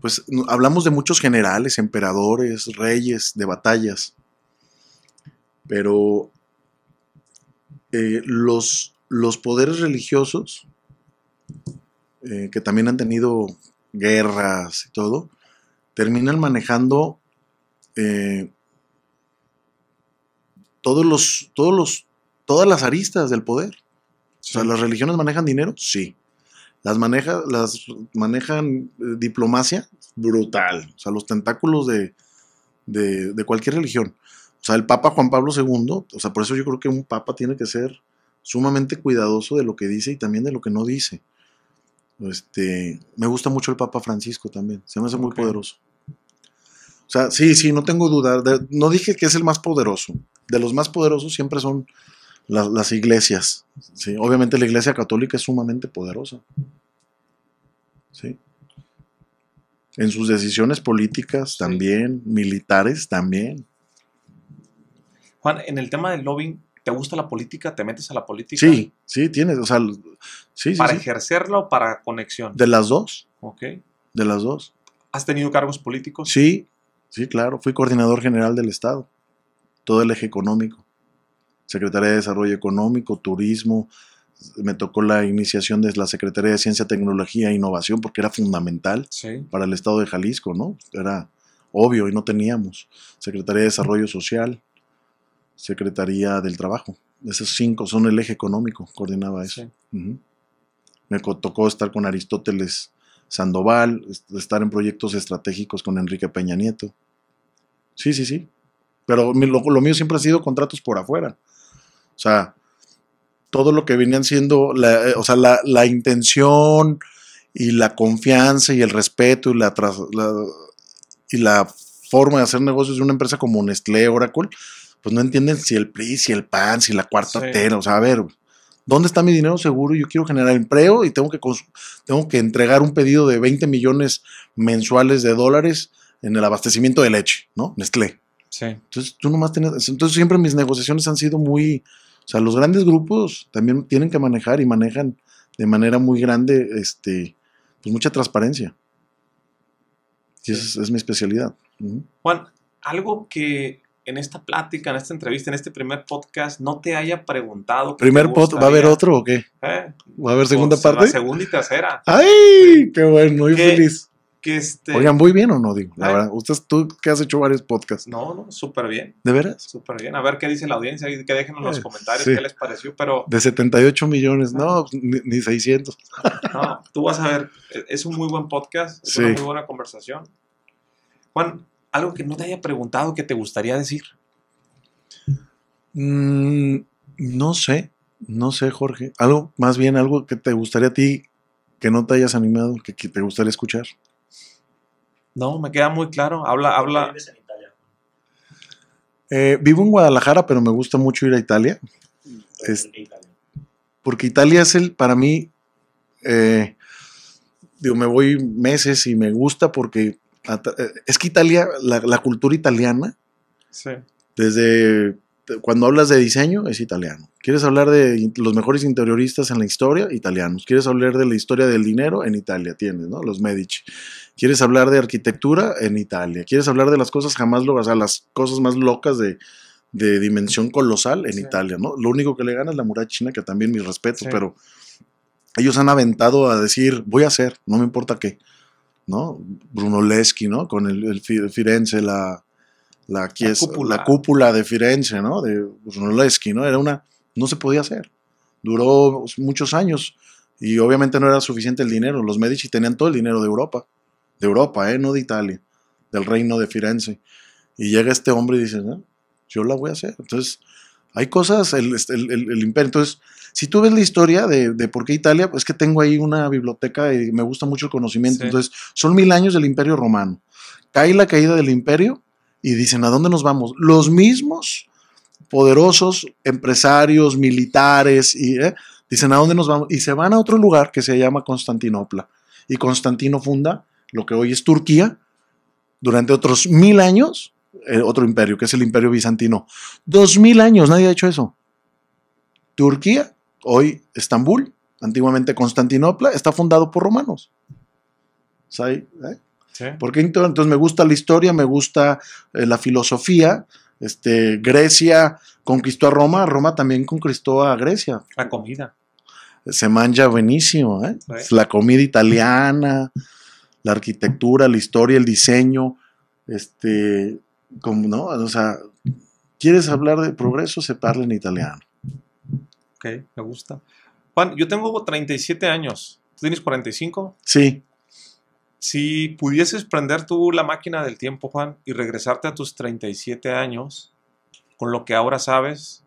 pues hablamos de muchos generales, emperadores, reyes, de batallas, pero eh, los, los, poderes religiosos, eh, que también han tenido guerras y todo, terminan manejando eh, todos los, todos los, todas las aristas del poder. O sea, ¿las religiones manejan dinero? Sí. Las, maneja, las manejan eh, diplomacia brutal. O sea, los tentáculos de, cualquier religión. O sea, el Papa Juan Pablo II, o sea, por eso yo creo que un Papa tiene que ser sumamente cuidadoso de lo que dice y también de lo que no dice. Este, me gusta mucho el Papa Francisco también, se me hace muy poderoso. O sea, sí, sí, no tengo duda. no dije que es el más poderoso. De los más poderosos siempre son las iglesias. ¿sí? Obviamente la iglesia católica es sumamente poderosa. En sus decisiones políticas también, militares también. Juan, en el tema del lobbying, ¿te gusta la política? ¿Te metes a la política? Sí, sí, tienes. O sea, sí, ¿Para ejercerla o para conexión? De las dos. Ok. De las dos. ¿Has tenido cargos políticos? Sí, sí, claro. Fui coordinador general del Estado. Todo el eje económico. Secretaría de Desarrollo Económico, Turismo, me tocó la iniciación de la Secretaría de Ciencia, Tecnología e Innovación, porque era fundamental para el Estado de Jalisco, ¿no? Era obvio y no teníamos. Secretaría de Desarrollo Social, Secretaría del Trabajo. Esos cinco son el eje económico, coordinaba eso. Me tocó estar con Aristóteles Sandoval, estar en proyectos estratégicos con Enrique Peña Nieto. Sí, sí, sí. Pero lo, mío siempre ha sido contratos por afuera. O sea, todo lo que venían siendo, la, eh, o sea, la, intención y la confianza y el respeto y la, y la forma de hacer negocios de una empresa como Nestlé, Oracle, pues no entienden si el PRI, si el PAN, si la cuarta tela. o sea, a ver, ¿dónde está mi dinero seguro? Yo quiero generar empleo y tengo que, tengo que entregar un pedido de 20 millones mensuales de dólares en el abastecimiento de leche, ¿no? Nestlé. Entonces, tú nomás tienes. Entonces, siempre mis negociaciones han sido muy. O sea, los grandes grupos también tienen que manejar y manejan de manera muy grande, este, pues mucha transparencia. Y esa es, mi especialidad. Juan, algo que en esta plática, en esta entrevista, en este primer podcast, no te haya preguntado. ¿Primer podcast? ¿Va a haber otro o qué? Eh, ¿Va a haber segunda pues, parte? segunda y tercera. ¡Ay! ¡Qué bueno! Muy ¿Qué, feliz. Este Oigan, muy bien o no? Digo, la verdad, tú que has hecho varios podcasts. No, no, súper bien. ¿De veras? Súper bien. A ver qué dice la audiencia, que dejen en los eh, comentarios qué les pareció, pero... De 78 millones, ah. no, pues, ni, 600. No, tú vas a ver, e, es un muy buen podcast, es una muy buena conversación. Juan, algo que no te haya preguntado que te gustaría decir. Mm, no sé, no sé, Jorge. Algo, más bien algo que te gustaría a ti que no te hayas animado, que te gustaría escuchar. No, me queda muy claro. Habla, habla. Vives en Italia? Eh, vivo en Guadalajara, pero me gusta mucho ir a Italia. porque Italia es el, para mí, eh, digo, me voy meses y me gusta porque eh, es que Italia, la, la cultura italiana, sí. desde cuando hablas de diseño es italiano. ¿Quieres hablar de los mejores interioristas en la historia? Italianos. ¿Quieres hablar de la historia del dinero? En Italia tienes, ¿no? Los Medici. ¿Quieres hablar de arquitectura? En Italia. ¿Quieres hablar de las cosas jamás locas, o sea, las cosas más locas de, dimensión colosal? En Italia, ¿no? Lo único que le gana es la muralla china, que también mis respetos, pero ellos han aventado a decir, voy a hacer, no me importa qué, ¿no? Brunelleschi, ¿no? Con el Firenze, la la, cúpula. de Firenze, ¿no? De Brunelleschi, pues, ¿no? Era una, no se podía hacer. Duró muchos años y obviamente no era suficiente el dinero. Los Medici tenían todo el dinero de Europa, de Europa, ¿eh? No de Italia, del reino de Firenze. Y llega este hombre y dice, yo la voy a hacer. Entonces, hay cosas, el, este, imperio. Entonces, si tú ves la historia de, por qué Italia, pues que tengo ahí una biblioteca y me gusta mucho el conocimiento. Entonces, son mil años del imperio romano. Cae la caída del imperio y dicen, ¿a dónde nos vamos? Los mismos poderosos empresarios, militares, y, eh, dicen, ¿a dónde nos vamos? Y se van a otro lugar que se llama Constantinopla. Y Constantino funda lo que hoy es Turquía durante otros mil años, eh, otro imperio, que es el imperio bizantino. Dos mil años, nadie ha hecho eso. Turquía, hoy Estambul, antiguamente Constantinopla, está fundado por romanos. Porque entonces me gusta la historia, me gusta eh, la filosofía. Este, Grecia conquistó a Roma, Roma también conquistó a Grecia. La comida. Se manja buenísimo, ¿eh? pues La comida italiana, la arquitectura, la historia, el diseño. Este, como, ¿no? O sea, ¿quieres hablar de progreso? Se parla en italiano. Ok, me gusta. Juan, yo tengo 37 años. ¿Tú tienes 45? Sí. Si pudieses prender tú la máquina del tiempo, Juan, y regresarte a tus 37 años, con lo que ahora sabes,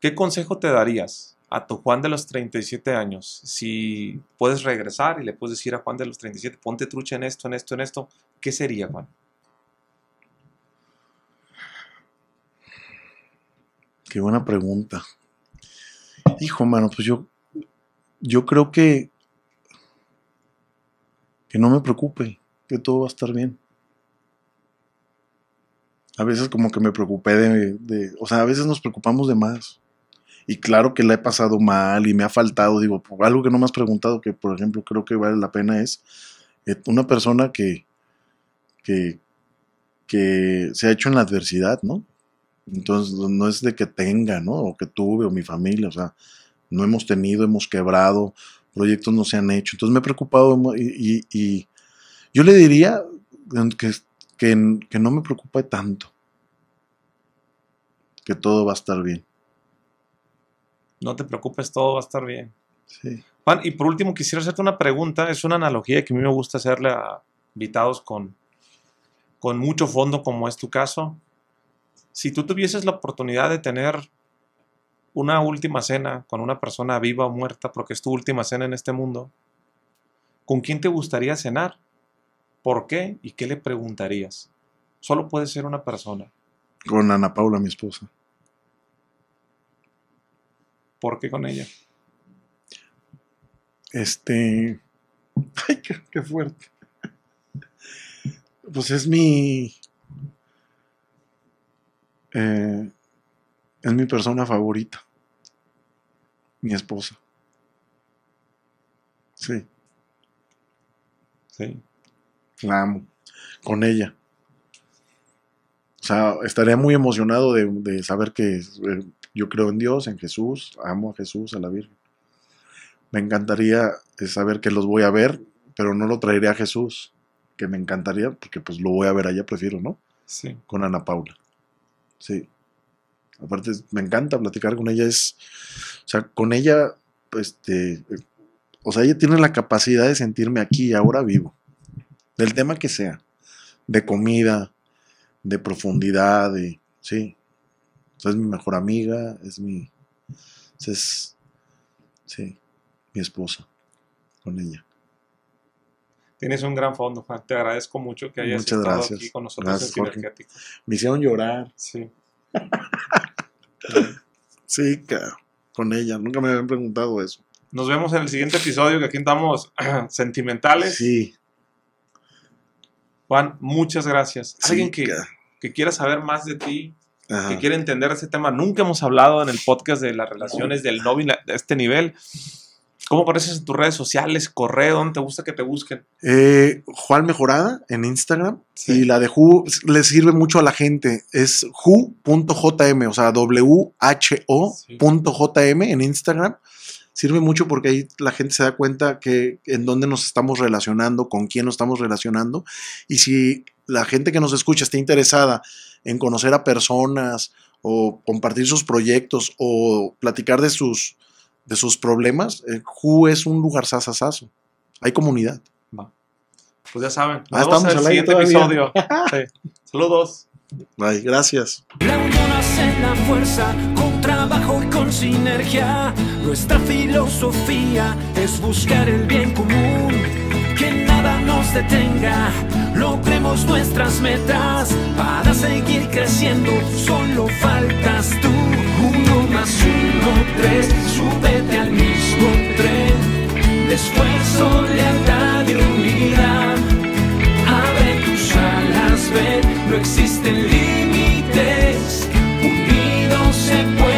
¿qué consejo te darías a tu Juan de los 37 años? Si puedes regresar y le puedes decir a Juan de los 37, ponte trucha en esto, en esto, en esto, ¿qué sería, Juan? Qué buena pregunta. Hijo, mano, pues yo, yo creo que que no me preocupe, que todo va a estar bien. A veces como que me preocupé de, o sea, a veces nos preocupamos de más. Y claro que la he pasado mal y me ha faltado, digo, algo que no me has preguntado, que por ejemplo creo que vale la pena es eh, una persona que, que, que se ha hecho en la adversidad, ¿no? Entonces, no es de que tenga, ¿no? O que tuve, o mi familia, o sea, no hemos tenido, hemos quebrado, proyectos no se han hecho. Entonces me he preocupado y, yo le diría que, que, no me preocupe tanto, que todo va a estar bien. No te preocupes, todo va a estar bien. y por último quisiera hacerte una pregunta, es una analogía que a mí me gusta hacerle a invitados con, con mucho fondo como es tu caso. Si tú tuvieses la oportunidad de tener una última cena con una persona viva o muerta, porque es tu última cena en este mundo, ¿con quién te gustaría cenar? ¿Por qué? ¿Y qué le preguntarías? Solo puede ser una persona. Con Ana Paula, mi esposa. ¿Por qué con ella? Este. [LAUGHS] Ay, qué, fuerte. Pues es mi. Eh, es mi persona favorita mi esposa. Sí. Sí. La amo. Con ella. O sea, estaría muy emocionado de, saber que eh, yo creo en Dios, en Jesús, amo a Jesús, a la Virgen. Me encantaría eh, saber que los voy a ver, pero no lo traeré a Jesús, que me encantaría, porque pues lo voy a ver allá, prefiero, ¿no? Sí. Con Ana Paula. Sí. Aparte, me encanta platicar con ella. Es, o sea, con ella, este, o sea, ella tiene la capacidad de sentirme aquí y ahora vivo. Del tema que sea. De comida, de profundidad, de, sí. O es mi mejor amiga, es mi, es, sí, mi esposa, con ella. Tienes un gran fondo, Juan. Te agradezco mucho que hayas estado aquí con nosotros Me hicieron llorar. Sí. [LAUGHS] Sí, Con ella. Nunca me habían preguntado eso. Nos vemos en el siguiente episodio, que aquí estamos [CLEARS THROAT] sentimentales. Sí. Juan, muchas gracias. Alguien que, quiera saber más de ti, que quiera entender ese tema. Nunca hemos hablado en el podcast de las relaciones del novio de este nivel. ¿Cómo apareces en tus redes sociales? ¿Correo? ¿Dónde te gusta que te busquen? Eh, Juan Mejorada en Instagram. Y la de ju le sirve mucho a la gente. Es who.jm, o sea, W-H-O.jm en Instagram. Sirve mucho porque ahí la gente se da cuenta que en dónde nos estamos relacionando, con quién nos estamos relacionando. Y si la gente que nos escucha está interesada en conocer a personas o compartir sus proyectos o platicar de sus de sus problemas, eh, Ju es un lugar sasasaso. Hay comunidad. Va. Pues ya saben. Ah, nos vemos en el siguiente episodio. [LAUGHS] sí. Saludos. Ay, gracias. unión hace la fuerza, con trabajo y con sinergia. Nuestra filosofía es buscar el bien común. Que nada nos detenga, logremos nuestras metas. Para seguir creciendo, solo faltas tú uno, tres, súbete al mismo tren después esfuerzo, lealtad y unidad. Abre tus alas, ven, no existen límites, unidos se puede.